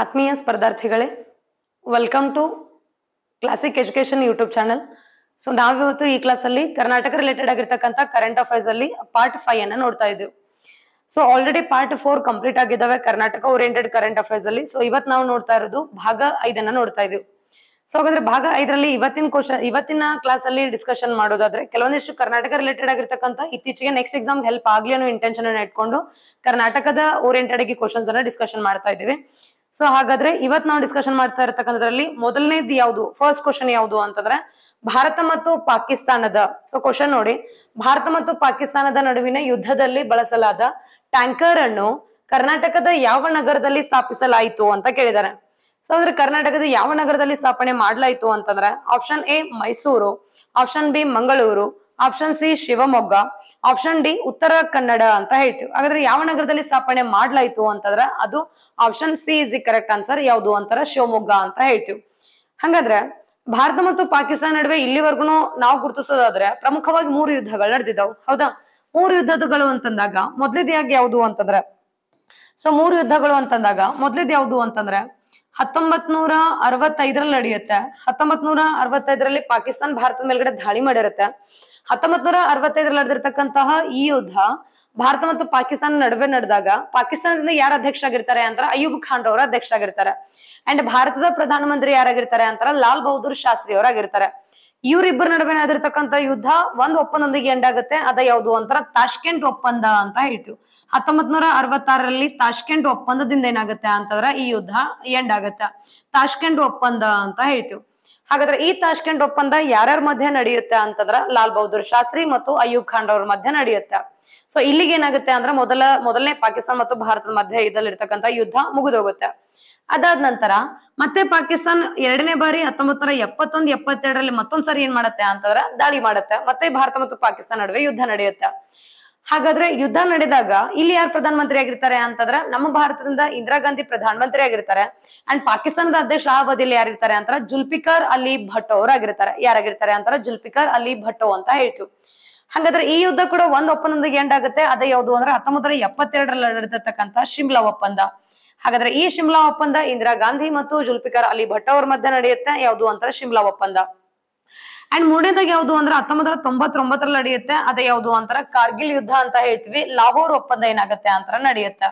ಆತ್ಮೀಯ ಸ್ಪರ್ಧಾರ್ಥಿಗಳೇ welcome to classic education YouTube channel so ನಾವಿವತ್ತು ಈ ಕ್ಲಾಸಲ್ಲಿ ಕರ್ನಾಟಕ ರಿಲೇಟೆಡ್ ಆಗಿರ್ತಕ್ಕಂಥ ಕರೆಂಟ್ ಅಫೇರ್ಸ್ ಅಲ್ಲಿ ಪಾರ್ಟ್ ಫೈವ್ ಅನ್ನ ನೋಡ್ತಾ ಇದ್ದೀವಿ so already part four complete ಆಗಿದ್ದಾವೆ ಕರ್ನಾಟಕ ಓರಿಯೆಂಟೆಡ್ ಕರೆಂಟ್ ಅಫೇರ್ಸ್ ಅಲ್ಲಿ ಸೊ ಇವತ್ತು ನಾವು ನೋಡ್ತಾ ಇರೋದು ಭಾಗ ಐದನ್ನ ನೋಡ್ತಾ ಇದ್ದೀವಿ ಸೊ ಹಾಗಾದ್ರೆ ಭಾಗ ಐದರಲ್ಲಿ ಇವತ್ತಿನ ಕ್ವಶನ್ ಇವತ್ತಿನ ಕ್ಲಾಸ್ ಅಲ್ಲಿ ಡಿಸ್ಕಷನ್ ಮಾಡೋದಾದ್ರೆ ಕೆಲವೊಂದಿಷ್ಟು ಕರ್ನಾಟಕ ರಿಲೇಟೆಡ್ ಆಗಿರ್ತಕ್ಕಂಥ ಇತ್ತೀಚೆಗೆ ನೆಕ್ಸ್ಟ್ ಎಕ್ಸಾಮ್ ಹೆಲ್ಪ್ ಆಗ್ಲಿ ಅನ್ನೋ ಇಂಟೆನ್ಷನ್ ಅನ್ನು ಇಟ್ಕೊಂಡು ಕರ್ನಾಟಕದ ಓರಿಯೆಂಟೆಡ್ ಆಗಿ ಕ್ವಶನ್ಸ್ ಅನ್ನ ಡಿಸ್ಕಷನ್ ಮಾಡ್ತಾ ಇದ್ದೀವಿ ಸೊ ಹಾಗಾದ್ರೆ ಇವತ್ ನಾವು ಡಿಸ್ಕಷನ್ ಮಾಡ್ತಾ ಇರತಕ್ಕಂಥದ್ರಲ್ಲಿ ಮೊದಲನೇದು ಯಾವುದು ಫಸ್ಟ್ ಕ್ವಶನ್ ಯಾವುದು ಅಂತಂದ್ರೆ ಭಾರತ ಮತ್ತು ಪಾಕಿಸ್ತಾನದ ಸೊ ಕ್ವಶನ್ ನೋಡಿ ಭಾರತ ಮತ್ತು ಪಾಕಿಸ್ತಾನದ ನಡುವಿನ ಯುದ್ಧದಲ್ಲಿ ಬಳಸಲಾದ ಟ್ಯಾಂಕರ್ ಅನ್ನು ಕರ್ನಾಟಕದ ಯಾವ ನಗರದಲ್ಲಿ ಸ್ಥಾಪಿಸಲಾಯಿತು ಅಂತ ಕೇಳಿದ್ದಾರೆ ಸೊ ಅಂದ್ರೆ ಕರ್ನಾಟಕದ ಯಾವ ನಗರದಲ್ಲಿ ಸ್ಥಾಪನೆ ಮಾಡಲಾಯಿತು ಅಂತಂದ್ರೆ option A Mysuru option B Mangaluru option C Shivamogga option D Uttara Kannada ಅಂತ ಹೇಳ್ತೀವಿ ಹಾಗಾದ್ರೆ ಯಾವ ನಗರದಲ್ಲಿ ಸ್ಥಾಪನೆ ಮಾಡಲಾಯಿತು ಅಂತಂದ್ರೆ ಅದು option C is the correct answer ಯಾವುದು ಅಂತಾರ ಶಿವಮೊಗ್ಗ ಅಂತ ಹೇಳ್ತೀವಿ ಹಂಗಾದ್ರೆ ಭಾರತ ಮತ್ತು ಪಾಕಿಸ್ತಾನ ನಡುವೆ ಇಲ್ಲಿವರೆಗೂ ನಾವು ಗುರುತಿಸೋದಾದ್ರೆ ಪ್ರಮುಖವಾಗಿ ಮೂರು ಯುದ್ಧಗಳು ನಡೆದಿದ್ದಾವು ಹೌದಾ ಮೂರು ಯುದ್ಧಗಳು ಅಂತಂದಾಗ ಮೊದಲನೇದಾಗಿ ಯಾವುದು ಅಂತಂದ್ರೆ ಸೊ ಮೂರು ಯುದ್ಧಗಳು ಅಂತಂದಾಗ ಮೊದಲನೇದು ಯಾವುದು ಅಂತಂದ್ರೆ ಹತ್ತೊಂಬತ್ ನೂರ ಅರವತ್ತೈದರಲ್ಲಿ ನಡೆಯುತ್ತೆ ಹತ್ತೊಂಬತ್ ನೂರ ಅರವತ್ತೈದರಲ್ಲಿ ಪಾಕಿಸ್ತಾನ ಭಾರತದ ಮೇಲ್ಗಡೆ ದಾಳಿ ಮಾಡಿರುತ್ತೆ ಹತ್ತೊಂಬತ್ ನೂರ ಅರವತ್ತೈದರಲ್ಲಿ ನಡೆದಿರ್ತಕ್ಕಂತಹ ಈ ಯುದ್ಧ ಭಾರತ ಮತ್ತು ಪಾಕಿಸ್ತಾನ ನಡುವೆ ನಡೆದಾಗ ಪಾಕಿಸ್ತಾನದಿಂದ ಯಾರ ಅಧ್ಯಕ್ಷ ಆಗಿರ್ತಾರೆ ಅಂತ ಅಯ್ಯೂಬ್ ಖಾನ್ ಅವರ ಅಧ್ಯಕ್ಷ ಆಗಿರ್ತಾರೆ ಅಂಡ್ ಭಾರತದ ಪ್ರಧಾನಮಂತ್ರಿ ಯಾರಾಗಿರ್ತಾರೆ ಅಂತಾರ ಲಾಲ್ ಬಹದ್ದೂರ್ ಶಾಸ್ತ್ರಿ ಅವರಾಗಿರ್ತಾರೆ ಇವರಿಬ್ಬರ ನಡುವೆ ನಡೆದಿರ್ತಕ್ಕಂಥ ಯುದ್ಧ ಒಂದ್ ಒಪ್ಪಂದೊಂದಿಗೆ ಎಂಡ್ ಆಗುತ್ತೆ ಅದ ಯಾವುದು ಅಂತಾರ ತಾಷ್ಕೆಂಟ್ ಒಪ್ಪಂದ ಅಂತ ಹೇಳ್ತೀವಿ ಹತ್ತೊಂಬತ್ ನೂರ ಅರವತ್ತಾರರಲ್ಲಿ ತಾಷ್ಕೆಂಟ್ ಒಪ್ಪಂದದಿಂದ ಏನಾಗುತ್ತೆ ಅಂತಂದ್ರ ಈ ಯುದ್ಧ ಎಂಡ್ ಆಗುತ್ತೆ ತಾಷ್ಕೆಂಟ್ ಒಪ್ಪಂದ ಅಂತ ಹೇಳ್ತೀವಿ ಹಾಗಾದ್ರೆ ಈ ತಾಷ್ಕೆಂಟ್ ಒಪ್ಪಂದ ಯಾರ್ಯಾರ ಮಧ್ಯೆ ನಡೆಯುತ್ತೆ ಅಂತಂದ್ರ ಲಾಲ್ ಬಹದ್ದೂರ್ ಶಾಸ್ತ್ರಿ ಮತ್ತು ಅಯ್ಯೂಬ್ ಖಾನ್ ರವ್ರ ಮಧ್ಯೆ ನಡೆಯುತ್ತೆ ಸೊ ಇಲ್ಲಿಗೆ ಏನಾಗುತ್ತೆ ಅಂದ್ರೆ ಮೊದಲ ಮೊದಲನೇ ಪಾಕಿಸ್ತಾನ ಮತ್ತು ಭಾರತದ ಮಧ್ಯೆ ಇರ್ತಕ್ಕಂತ ಯುದ್ಧ ಮುಗಿದೋಗುತ್ತೆ ಅದಾದ ನಂತರ ಮತ್ತೆ ಪಾಕಿಸ್ತಾನ ಎರಡನೇ ಬಾರಿ ಹತ್ತೊಂಬತ್ ನೂರ ಎಪ್ಪತ್ತೊಂದು ಎಪ್ಪತ್ತೆರಡರಲ್ಲಿ ಮತ್ತೊಂದ್ಸರಿ ಏನ್ ಮಾಡತ್ತೆ ಅಂತಂದ್ರೆ ದಾಳಿ ಮಾಡುತ್ತೆ ಮತ್ತೆ ಭಾರತ ಮತ್ತು ಪಾಕಿಸ್ತಾನ ನಡುವೆ ಯುದ್ಧ ನಡೆಯುತ್ತೆ ಹಾಗಾದ್ರೆ ಯುದ್ಧ ನಡೆದಾಗ ಇಲ್ಲಿ ಯಾರು ಪ್ರಧಾನ ಮಂತ್ರಿ ಆಗಿರ್ತಾರೆ ಅಂತಂದ್ರೆ ನಮ್ಮ ಭಾರತದಿಂದ ಇಂದಿರಾ ಗಾಂಧಿ ಪ್ರಧಾನ ಮಂತ್ರಿ ಆಗಿರ್ತಾರೆ ಅಂಡ್ ಪಾಕಿಸ್ತಾನದ ಅಧ್ಯಕ್ಷ ಆ ಅವಧಿಯಲ್ಲಿ ಯಾರಿರ್ತಾರೆ ಅಂತಾರೆ ಜುಲ್ಪಿಕರ್ ಅಲಿ ಭಟ್ಟೋ ಅವ್ರು ಆಗಿರ್ತಾರೆ ಯಾರಾಗಿರ್ತಾರೆ ಅಂತಾರೆ ಜುಲ್ಪಿಕರ್ ಅಲಿ ಭಟ್ಟೋ ಅಂತ ಹೇಳ್ತು ಹಂಗಾದ್ರೆ ಈ ಯುದ್ಧ ಕೂಡ ಒಂದ್ ಒಪ್ಪಂದೊಂದಿಗೆ ಎಂಡ್ ಆಗುತ್ತೆ ಅದೇ ಯಾವುದು ಅಂದ್ರೆ ಹತ್ತೊಂಬತ್ತರ ಎಪ್ಪತ್ತೆರಡರಲ್ಲಿ ನಡೆದಿರ್ತಕ್ಕಂತ ಶಿಮ್ಲಾ ಒಪ್ಪಂದ ಹಾಗಾದ್ರೆ ಈ ಶಿಮ್ಲಾ ಒಪ್ಪಂದ ಇಂದಿರಾ ಗಾಂಧಿ ಮತ್ತು ಜುಲ್ಫಿಕರ್ ಅಲಿ ಭಟ್ ಅವ್ರ ಮಧ್ಯೆ ನಡೆಯುತ್ತೆ ಯಾವುದು ಅಂತಾರೆ ಶಿಮ್ಲಾ ಒಪ್ಪಂದ ಅಂಡ್ ಮೂರನೇದಾಗ ಯಾವುದು ಅಂದ್ರೆ ಹತ್ತೊಂಬತ್ತರ ತೊಂಬತ್ತೊಂಬತ್ತರಲ್ಲಿ ನಡೆಯುತ್ತೆ ಅದೇ ಯಾವುದು ಅಂತಾರ ಕಾರ್ಗಿಲ್ ಯುದ್ಧ ಅಂತ ಹೇಳ್ತೀವಿ ಲಾಹೋರ್ ಒಪ್ಪಂದ ಏನಾಗುತ್ತೆ ಅಂತ ನಡೆಯುತ್ತೆ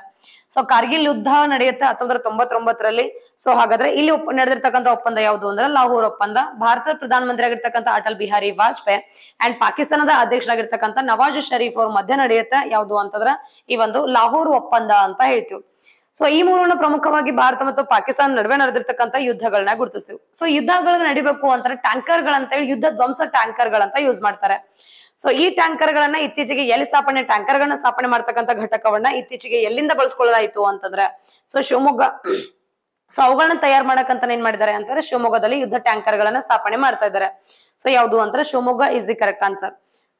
ಸೊ ಕಾರ್ಗಿಲ್ ಯುದ್ಧ ನಡೆಯುತ್ತೆ ಹತ್ತೊಂಬತ್ತು ತೊಂಬತ್ತೊಂಬತ್ತರಲ್ಲಿ ಸೊ ಹಾಗಾದ್ರೆ ಇಲ್ಲಿ ನಡೆದಿರ್ತಕ್ಕಂಥ ಒಪ್ಪಂದ ಯಾವುದು ಅಂದ್ರೆ ಲಾಹೋರ್ ಒಪ್ಪಂದ ಭಾರತದ ಪ್ರಧಾನ ಆಗಿರ್ತಕ್ಕಂಥ ಅಟಲ್ ಬಿಹಾರಿ ವಾಜಪೇಯಿ ಅಂಡ್ ಪಾಕಿಸ್ತಾನದ ಅಧ್ಯಕ್ಷರಾಗಿರ್ತಕ್ಕಂಥ ನವಾಜ್ ಶರೀಫ್ ಅವ್ರ ಮಧ್ಯೆ ನಡೆಯುತ್ತೆ ಯಾವುದು ಅಂತಂದ್ರೆ ಈ ಒಂದು ಲಾಹೋರ್ ಒಪ್ಪಂದ ಅಂತ ಹೇಳ್ತೀವಿ ಸೊ ಈ ಮೂರನ್ನ ಪ್ರಮುಖವಾಗಿ ಭಾರತ ಮತ್ತು ಪಾಕಿಸ್ತಾನ ನಡುವೆ ನಡೆದಿರ್ತಕ್ಕಂಥ ಯುದ್ಧಗಳನ್ನ ಗುರುತಿಸ್ತೀವಿ ಸೊ ಯುದ್ಧಗಳನ್ನ ನಡಿಬೇಕು ಅಂತ ಟ್ಯಾಂಕರ್ ಗಳಂತ ಹೇಳಿ ಯುದ್ಧ ಧ್ವಂಸ ಟ್ಯಾಂಕರ್ಗಳಂತ ಯೂಸ್ ಮಾಡ್ತಾರೆ ಸೊ ಈ ಟ್ಯಾಂಕರ್ ಗಳನ್ನ ಇತ್ತೀಚೆಗೆ ಎಲ್ಲಿ ಸ್ಥಾಪನೆ ಟ್ಯಾಂಕರ್ ಗಳನ್ನ ಸ್ಥಾಪನೆ ಮಾಡ್ತಕ್ಕಂಥ ಘಟಕವನ್ನ ಇತ್ತೀಚೆಗೆ ಎಲ್ಲಿಂದ ಬಳಸ್ಕೊಳ್ಳಲಾಯ್ತು ಅಂತಂದ್ರೆ ಸೊ ಶಿವಮೊಗ್ಗ ಸೊ ಅವುಗಳನ್ನ ತಯಾರು ಮಾಡಕ್ಕಂತ ಏನ್ ಮಾಡಿದ್ದಾರೆ ಅಂತಂದ್ರೆ ಶಿವಮೊಗ್ಗದಲ್ಲಿ ಯುದ್ಧ ಟ್ಯಾಂಕರ್ ಗಳನ್ನ ಸ್ಥಾಪನೆ ಮಾಡ್ತಾ ಇದ್ದಾರೆ ಸೊ ಯಾವುದು ಅಂದ್ರೆ Shivamogga is the correct answer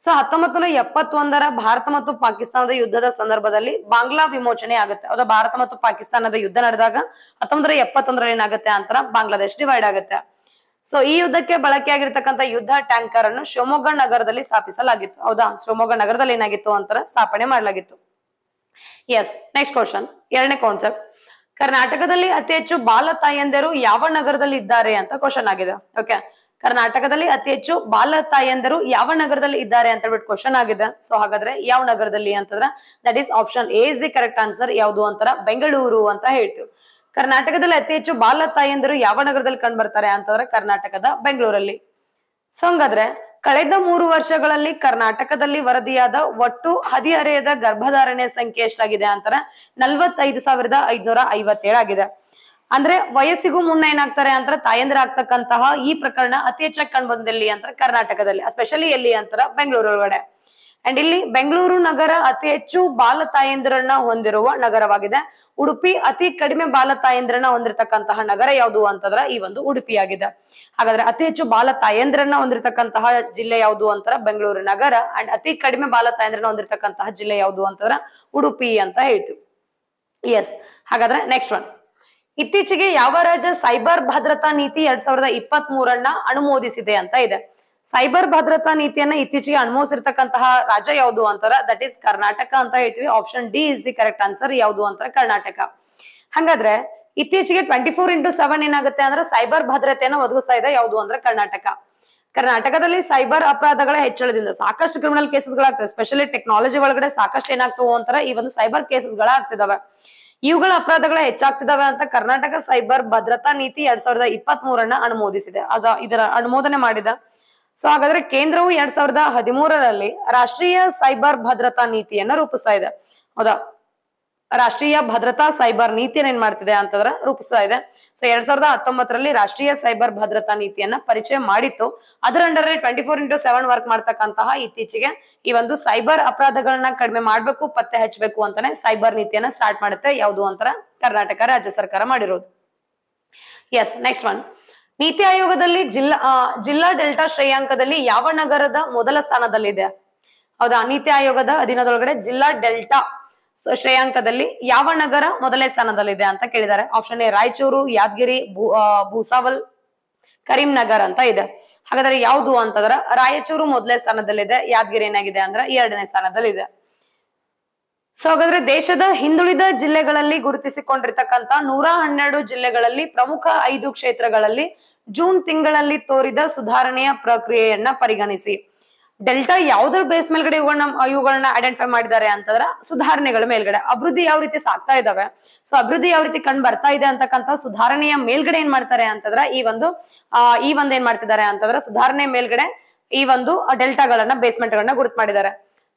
so ಹತ್ತೊಂಬತ್ತು ನೂರ ಎಪ್ಪತ್ತೊಂದರ ಭಾರತ ಮತ್ತು ಪಾಕಿಸ್ತಾನದ ಯುದ್ಧದ ಸಂದರ್ಭದಲ್ಲಿ ಬಾಂಗ್ಲಾ ವಿಮೋಚನೆ ಆಗುತ್ತೆ ಅದ ಭಾರತ ಮತ್ತು ಪಾಕಿಸ್ತಾನದ ಯುದ್ಧ ನಡೆದಾಗ ಹತ್ತೊಂಬತ್ತು ನೂರ ಏನಾಗುತ್ತೆ ಅಂತ ಬಾಂಗ್ಲಾದೇಶ್ ಡಿವೈಡ್ ಆಗುತ್ತೆ ಸೊ ಈ ಯುದ್ಧಕ್ಕೆ ಬಳಕೆಯಾಗಿರತಕ್ಕಂತ ಯುದ್ಧ ಟ್ಯಾಂಕರ್ ಅನ್ನು ಶಿವಮೊಗ್ಗ ನಗರದಲ್ಲಿ ಸ್ಥಾಪಿಸಲಾಗಿತ್ತು ಹೌದಾ ಶಿವಮೊಗ್ಗ ನಗರದಲ್ಲಿ ಏನಾಗಿತ್ತು ಅಂತರ ಸ್ಥಾಪನೆ ಮಾಡಲಾಗಿತ್ತು ಎಸ್ ನೆಕ್ಸ್ಟ್ ಕ್ವಶನ್ ಎರಡನೇ ಕಾನ್ಸೆಪ್ಟ್ ಕರ್ನಾಟಕದಲ್ಲಿ ಅತಿ ಹೆಚ್ಚು ಬಾಲ ತಾಯಂದಿರು ಯಾವ ನಗರದಲ್ಲಿ ಇದ್ದಾರೆ ಅಂತ ಕ್ವಶನ್ ಆಗಿದೆ ಓಕೆ ಕರ್ನಾಟಕದಲ್ಲಿ ಅತಿ ಹೆಚ್ಚು ಬಾಲ ತಾಯಂದಿರು ಯಾವ ನಗರದಲ್ಲಿ ಇದ್ದಾರೆ ಅಂತ ಹೇಳ್ಬಿಟ್ಟು ಕ್ವಶನ್ ಆಗಿದೆ ಸೊ ಹಾಗಾದ್ರೆ ಯಾವ ನಗರದಲ್ಲಿ ಅಂತಂದ್ರೆ that is option A is the correct answer ಯಾವುದು ಅಂತಾರ ಬೆಂಗಳೂರು ಅಂತ ಹೇಳ್ತೀವಿ ಕರ್ನಾಟಕದಲ್ಲಿ ಅತಿ ಹೆಚ್ಚು ಬಾಲ ತಾಯಂದಿರು ಯಾವ ನಗರದಲ್ಲಿ ಕಂಡು ಬರ್ತಾರೆ ಅಂತಂದ್ರೆ ಕರ್ನಾಟಕದ ಬೆಂಗಳೂರಲ್ಲಿ ಸೊ ಹಂಗಾದ್ರೆ ಕಳೆದ ಮೂರು ವರ್ಷಗಳಲ್ಲಿ ಕರ್ನಾಟಕದಲ್ಲಿ ವರದಿಯಾದ ಒಟ್ಟು ಹದಿಹರೆಯದ ಗರ್ಭಧಾರಣೆ ಸಂಖ್ಯೆ ಎಷ್ಟಾಗಿದೆ ಅಂತಾರೆ ನಲ್ವತ್ತೈದು ಸಾವಿರದ ಐದ್ನೂರ ಆಗಿದೆ ಅಂದ್ರೆ ವಯಸ್ಸಿಗೂ ಮುನ್ನ ಏನಾಗ್ತಾರೆ ಅಂತಾರೆ ತಾಯಂದ್ರ ಆಗ್ತಕ್ಕಂತಹ ಈ ಪ್ರಕರಣ ಅತಿ ಹೆಚ್ಚಾಗಿ ಕಂಡು ಬಂದಲ್ಲಿ ಅಂತ ಕರ್ನಾಟಕದಲ್ಲಿ ಎಸ್ಪೆಷಲಿ ಎಲ್ಲಿ ಅಂತರ ಬೆಂಗಳೂರು ಒಳಗಡೆ ಅಂಡ್ ಇಲ್ಲಿ ಬೆಂಗಳೂರು ನಗರ ಅತಿ ಹೆಚ್ಚು ಬಾಲ ತಾಯಂದಿರನ್ನ ಹೊಂದಿರುವ ನಗರವಾಗಿದೆ ಉಡುಪಿ ಅತಿ ಕಡಿಮೆ ಬಾಲ ತಾಯಂದ್ರನ ಹೊಂದಿರತಕ್ಕಂತಹ ನಗರ ಯಾವುದು ಅಂತಂದ್ರ ಈ ಒಂದು ಉಡುಪಿ ಆಗಿದೆ ಹಾಗಾದ್ರೆ ಅತಿ ಹೆಚ್ಚು ಬಾಲ ತಾಯಂದ್ರನ ಹೊಂದಿರತಕ್ಕಂತಹ ಜಿಲ್ಲೆ ಯಾವುದು ಅಂತಾರ ಬೆಂಗಳೂರು ನಗರ ಅಂಡ್ ಅತಿ ಕಡಿಮೆ ಬಾಲ ತಾಯಂದ್ರನ ಹೊಂದಿರತಕ್ಕಂತಹ ಜಿಲ್ಲೆ ಯಾವುದು ಅಂತಂದ್ರ ಉಡುಪಿ ಅಂತ ಹೇಳ್ತೀವಿ ಎಸ್ ಹಾಗಾದ್ರೆ ನೆಕ್ಸ್ಟ್ ಒನ್ ಇತ್ತೀಚೆಗೆ ಯಾವ ರಾಜ್ಯ ಸೈಬರ್ ಭದ್ರತಾ ನೀತಿ ಎರಡ್ ಸಾವಿರದ ಇಪ್ಪತ್ತ್ ಮೂರನ್ನ ಅನುಮೋದಿಸಿದೆ ಅಂತ ಇದೆ ಸೈಬರ್ ಭದ್ರತಾ ನೀತಿಯನ್ನ ಇತ್ತೀಚೆಗೆ ಅನುಮೋದಿಸಿರ್ತಕ್ಕಂತಹ ರಾಜ್ಯ ಯಾವುದು ಅಂತಾರ ದಟ್ ಇಸ್ ಕರ್ನಾಟಕ ಅಂತ ಹೇಳ್ತೀವಿ option D is the correct answer ಯಾವುದು ಅಂತ ಕರ್ನಾಟಕ ಹಂಗಾದ್ರೆ ಇತ್ತೀಚೆಗೆ ಟ್ವೆಂಟಿ ಫೋರ್ ಇಂಟು ಸೆವೆನ್ ಏನಾಗುತ್ತೆ ಅಂದ್ರೆ ಸೈಬರ್ ಭದ್ರತೆಯನ್ನು ಒದಗಿಸ್ತಾ ಇದೆ ಯಾವುದು ಅಂದ್ರೆ ಕರ್ನಾಟಕ ಕರ್ನಾಟಕದಲ್ಲಿ ಸೈಬರ್ ಅಪರಾಧಗಳ ಹೆಚ್ಚಳದಿಂದ ಸಾಕಷ್ಟು ಕ್ರಿಮಿನಲ್ ಗಳಾಗ್ತವೆ ಸ್ಪೆಷಲಿ ಟೆಕ್ನಾಲಜಿ ಒಳಗಡೆ ಸಾಕಷ್ಟು ಏನಾಗ್ತವೆ ಅಂತಾರೆ ಈ ಒಂದು ಸೈಬರ್ ಗಳಾಗ್ತಿದಾವೆ ಇವುಗಳ ಅಪರಾಧಗಳ ಹೆಚ್ಚಾಗ್ತಿದಾವೆ ಅಂತ ಕರ್ನಾಟಕ ಸೈಬರ್ ಭದ್ರತಾ ನೀತಿ ಎರಡ್ ಸಾವಿರದ ಇಪ್ಪತ್ತ್ ಮೂರನ್ನ ಅನುಮೋದಿಸಿದೆ ಅದ ಇದರ ಅನುಮೋದನೆ ಮಾಡಿದ ಸೊ ಹಾಗಾದ್ರೆ ಕೇಂದ್ರವು ಎರಡ್ ಸಾವಿರದ ಹದಿಮೂರರಲ್ಲಿ ರಾಷ್ಟ್ರೀಯ ಸೈಬರ್ ಭದ್ರತಾ ನೀತಿಯನ್ನ ರೂಪಿಸ್ತಾ ಇದೆ ಹೌದಾ ರಾಷ್ಟ್ರೀಯ ಭದ್ರತಾ ಸೈಬರ್ ನೀತಿಯನ್ನ ಏನ್ ಮಾಡ್ತಿದೆ ಅಂತಂದ್ರೆ ರೂಪಿಸ್ತಾ ಇದೆ ಸೊ ಎರಡ್ ಸಾವಿರದ ಹತ್ತೊಂಬತ್ತರಲ್ಲಿ ರಾಷ್ಟ್ರೀಯ ಸೈಬರ್ ಭದ್ರತಾ ನೀತಿಯನ್ನ ಪರಿಚಯ ಮಾಡಿತ್ತು ಅದರ under twenty four into seven work ಮಾಡ್ತಕ್ಕಂತಹ ಇತ್ತೀಚೆಗೆ ಈ ಒಂದು ಸೈಬರ್ ಅಪರಾಧಗಳನ್ನ ಕಡಿಮೆ ಮಾಡ್ಬೇಕು ಪತ್ತೆ ಹಚ್ಚಬೇಕು ಅಂತಾನೆ ಸೈಬರ್ ನೀತಿಯನ್ನ ಸ್ಟಾರ್ಟ್ ಮಾಡುತ್ತೆ ಯಾವುದು ಅಂತರ ಕರ್ನಾಟಕ ರಾಜ್ಯ ಸರ್ಕಾರ ಮಾಡಿರೋದು ಎಸ್ ನೆಕ್ಸ್ಟ್ ಒನ್ ನೀತಿ ಆಯೋಗದಲ್ಲಿ ಜಿಲ್ಲಾ ಜಿಲ್ಲಾ ಡೆಲ್ಟಾ ಶ್ರೇಯಾಂಕದಲ್ಲಿ ಯಾವ ನಗರದ ಮೊದಲ ಸ್ಥಾನದಲ್ಲಿದೆ ಹೌದಾ ನೀತಿ ಆಯೋಗದ ಅಧೀನದೊಳಗಡೆ ಜಿಲ್ಲಾ ಡೆಲ್ಟಾ ಶ್ರೇಯಾಂಕದಲ್ಲಿ ಯಾವ ನಗರ ಮೊದಲನೇ ಸ್ಥಾನದಲ್ಲಿದೆ ಅಂತ ಕೇಳಿದ್ದಾರೆ ಆಪ್ಷನ್ ಎ ರಾಯಚೂರು ಯಾದಗಿರಿ ಭೂಸಾವಲ್ ಕರೀಂನಗರ್ ಅಂತ ಇದೆ ಹಾಗಾದ್ರೆ ಯಾವುದು ಅಂತಂದ್ರೆ ರಾಯಚೂರು ಮೊದಲನೇ ಸ್ಥಾನದಲ್ಲಿದೆ ಯಾದಗಿರಿ ಏನಾಗಿದೆ ಅಂದ್ರೆ ಎರಡನೇ ಸ್ಥಾನದಲ್ಲಿದೆ ಸೊ ಹಾಗಾದ್ರೆ ದೇಶದ ಹಿಂದುಳಿದ ಜಿಲ್ಲೆಗಳಲ್ಲಿ ಗುರುತಿಸಿಕೊಂಡಿರ್ತಕ್ಕಂತ ನೂರ ಹನ್ನೆರಡು ಜಿಲ್ಲೆಗಳಲ್ಲಿ ಪ್ರಮುಖ ಐದು ಕ್ಷೇತ್ರಗಳಲ್ಲಿ ಜೂನ್ ತಿಂಗಳಲ್ಲಿ ತೋರಿದ ಸುಧಾರಣೆಯ ಪ್ರಕ್ರಿಯೆಯನ್ನ ಪರಿಗಣಿಸಿ ಡೆಲ್ಟಾ ಯಾವ್ದ್ರ ಬೇಸ್ ಮೇಲ್ಗಡೆ ಇವುಗಳನ್ನ ಇವುಗಳನ್ನ ಐಡೆಂಟಿಫೈ ಮಾಡಿದ್ದಾರೆ ಅಂತಂದ್ರ ಸುಧಾರಣೆಗಳ ಮೇಲ್ಗಡೆ ಅಭಿವೃದ್ಧಿ ಯಾವ ರೀತಿ ಸಾಗ್ತಾ ಇದಾವೆ ಸೊ ಅಭಿವೃದ್ಧಿ ಯಾವ ರೀತಿ ಕಂಡು ಬರ್ತಾ ಇದೆ ಅಂತಕ್ಕಂಥ ಸುಧಾರಣೆಯ ಮೇಲ್ಗಡೆ ಏನ್ ಮಾಡ್ತಾರೆ ಅಂತಂದ್ರೆ ಈ ಒಂದು ಈ ಒಂದು ಏನ್ ಮಾಡ್ತಿದ್ದಾರೆ ಅಂತಂದ್ರೆ ಸುಧಾರಣೆ ಮೇಲ್ಗಡೆ ಈ ಒಂದು ಡೆಲ್ಟಾಗಳನ್ನ ಬೇಸ್ಮೆಂಟ್ ಗಳನ್ನ ಗುರುತು ಮಾಡಿದ್ದಾರೆ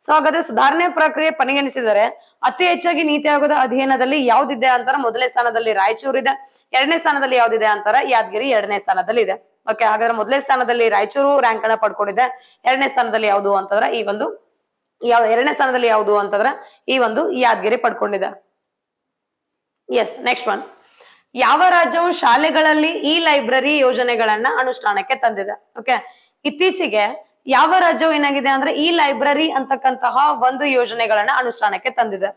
ಸೊ ಹಾಗಾದ್ರೆ ಸುಧಾರಣೆ ಪ್ರಕ್ರಿಯೆ ಪರಿಗಣಿಸಿದರೆ ಅತಿ ಹೆಚ್ಚಾಗಿ ನೀತಿ ಆಯೋಗದ ಅಧೀನದಲ್ಲಿ ಯಾವ್ದಿದೆ ಅಂತಾರ ಮೊದಲನೇ ಸ್ಥಾನದಲ್ಲಿ ರಾಯಚೂರು ಇದೆ ಎರಡನೇ ಸ್ಥಾನದಲ್ಲಿ ಯಾವ್ದಿದೆ ಅಂತಾರ ಯಾದಗಿರಿ ಎರಡನೇ ಸ್ಥಾನದಲ್ಲಿ ಇದೆ ಓಕೆ ಹಾಗಾದ್ರೆ ಮೊದಲೇ ಸ್ಥಾನದಲ್ಲಿ ರಾಯಚೂರು ರ್ಯಾಂಕ್ ಅನ್ನ ಪಡ್ಕೊಂಡಿದೆ ಎರಡನೇ ಸ್ಥಾನದಲ್ಲಿ ಯಾವುದು ಅಂತಂದ್ರೆ ಈ ಒಂದು ಯಾವ ಎರಡನೇ ಸ್ಥಾನದಲ್ಲಿ ಯಾವುದು ಅಂತಂದ್ರೆ ಈ ಒಂದು ಯಾದಗಿರಿ ಪಡ್ಕೊಂಡಿದೆ ಎಸ್ ನೆಕ್ಸ್ಟ್ ಒನ್ ಯಾವ ರಾಜ್ಯವು ಶಾಲೆಗಳಲ್ಲಿ ಈ ಲೈಬ್ರರಿ ಯೋಜನೆಗಳನ್ನ ಅನುಷ್ಠಾನಕ್ಕೆ ತಂದಿದೆ ಓಕೆ ಇತ್ತೀಚೆಗೆ ಯಾವ ರಾಜ್ಯವು ಏನಾಗಿದೆ ಅಂದ್ರೆ ಈ ಲೈಬ್ರರಿ ಅಂತಕ್ಕಂತಹ ಒಂದು ಯೋಜನೆಗಳನ್ನ ಅನುಷ್ಠಾನಕ್ಕೆ ತಂದಿದೆ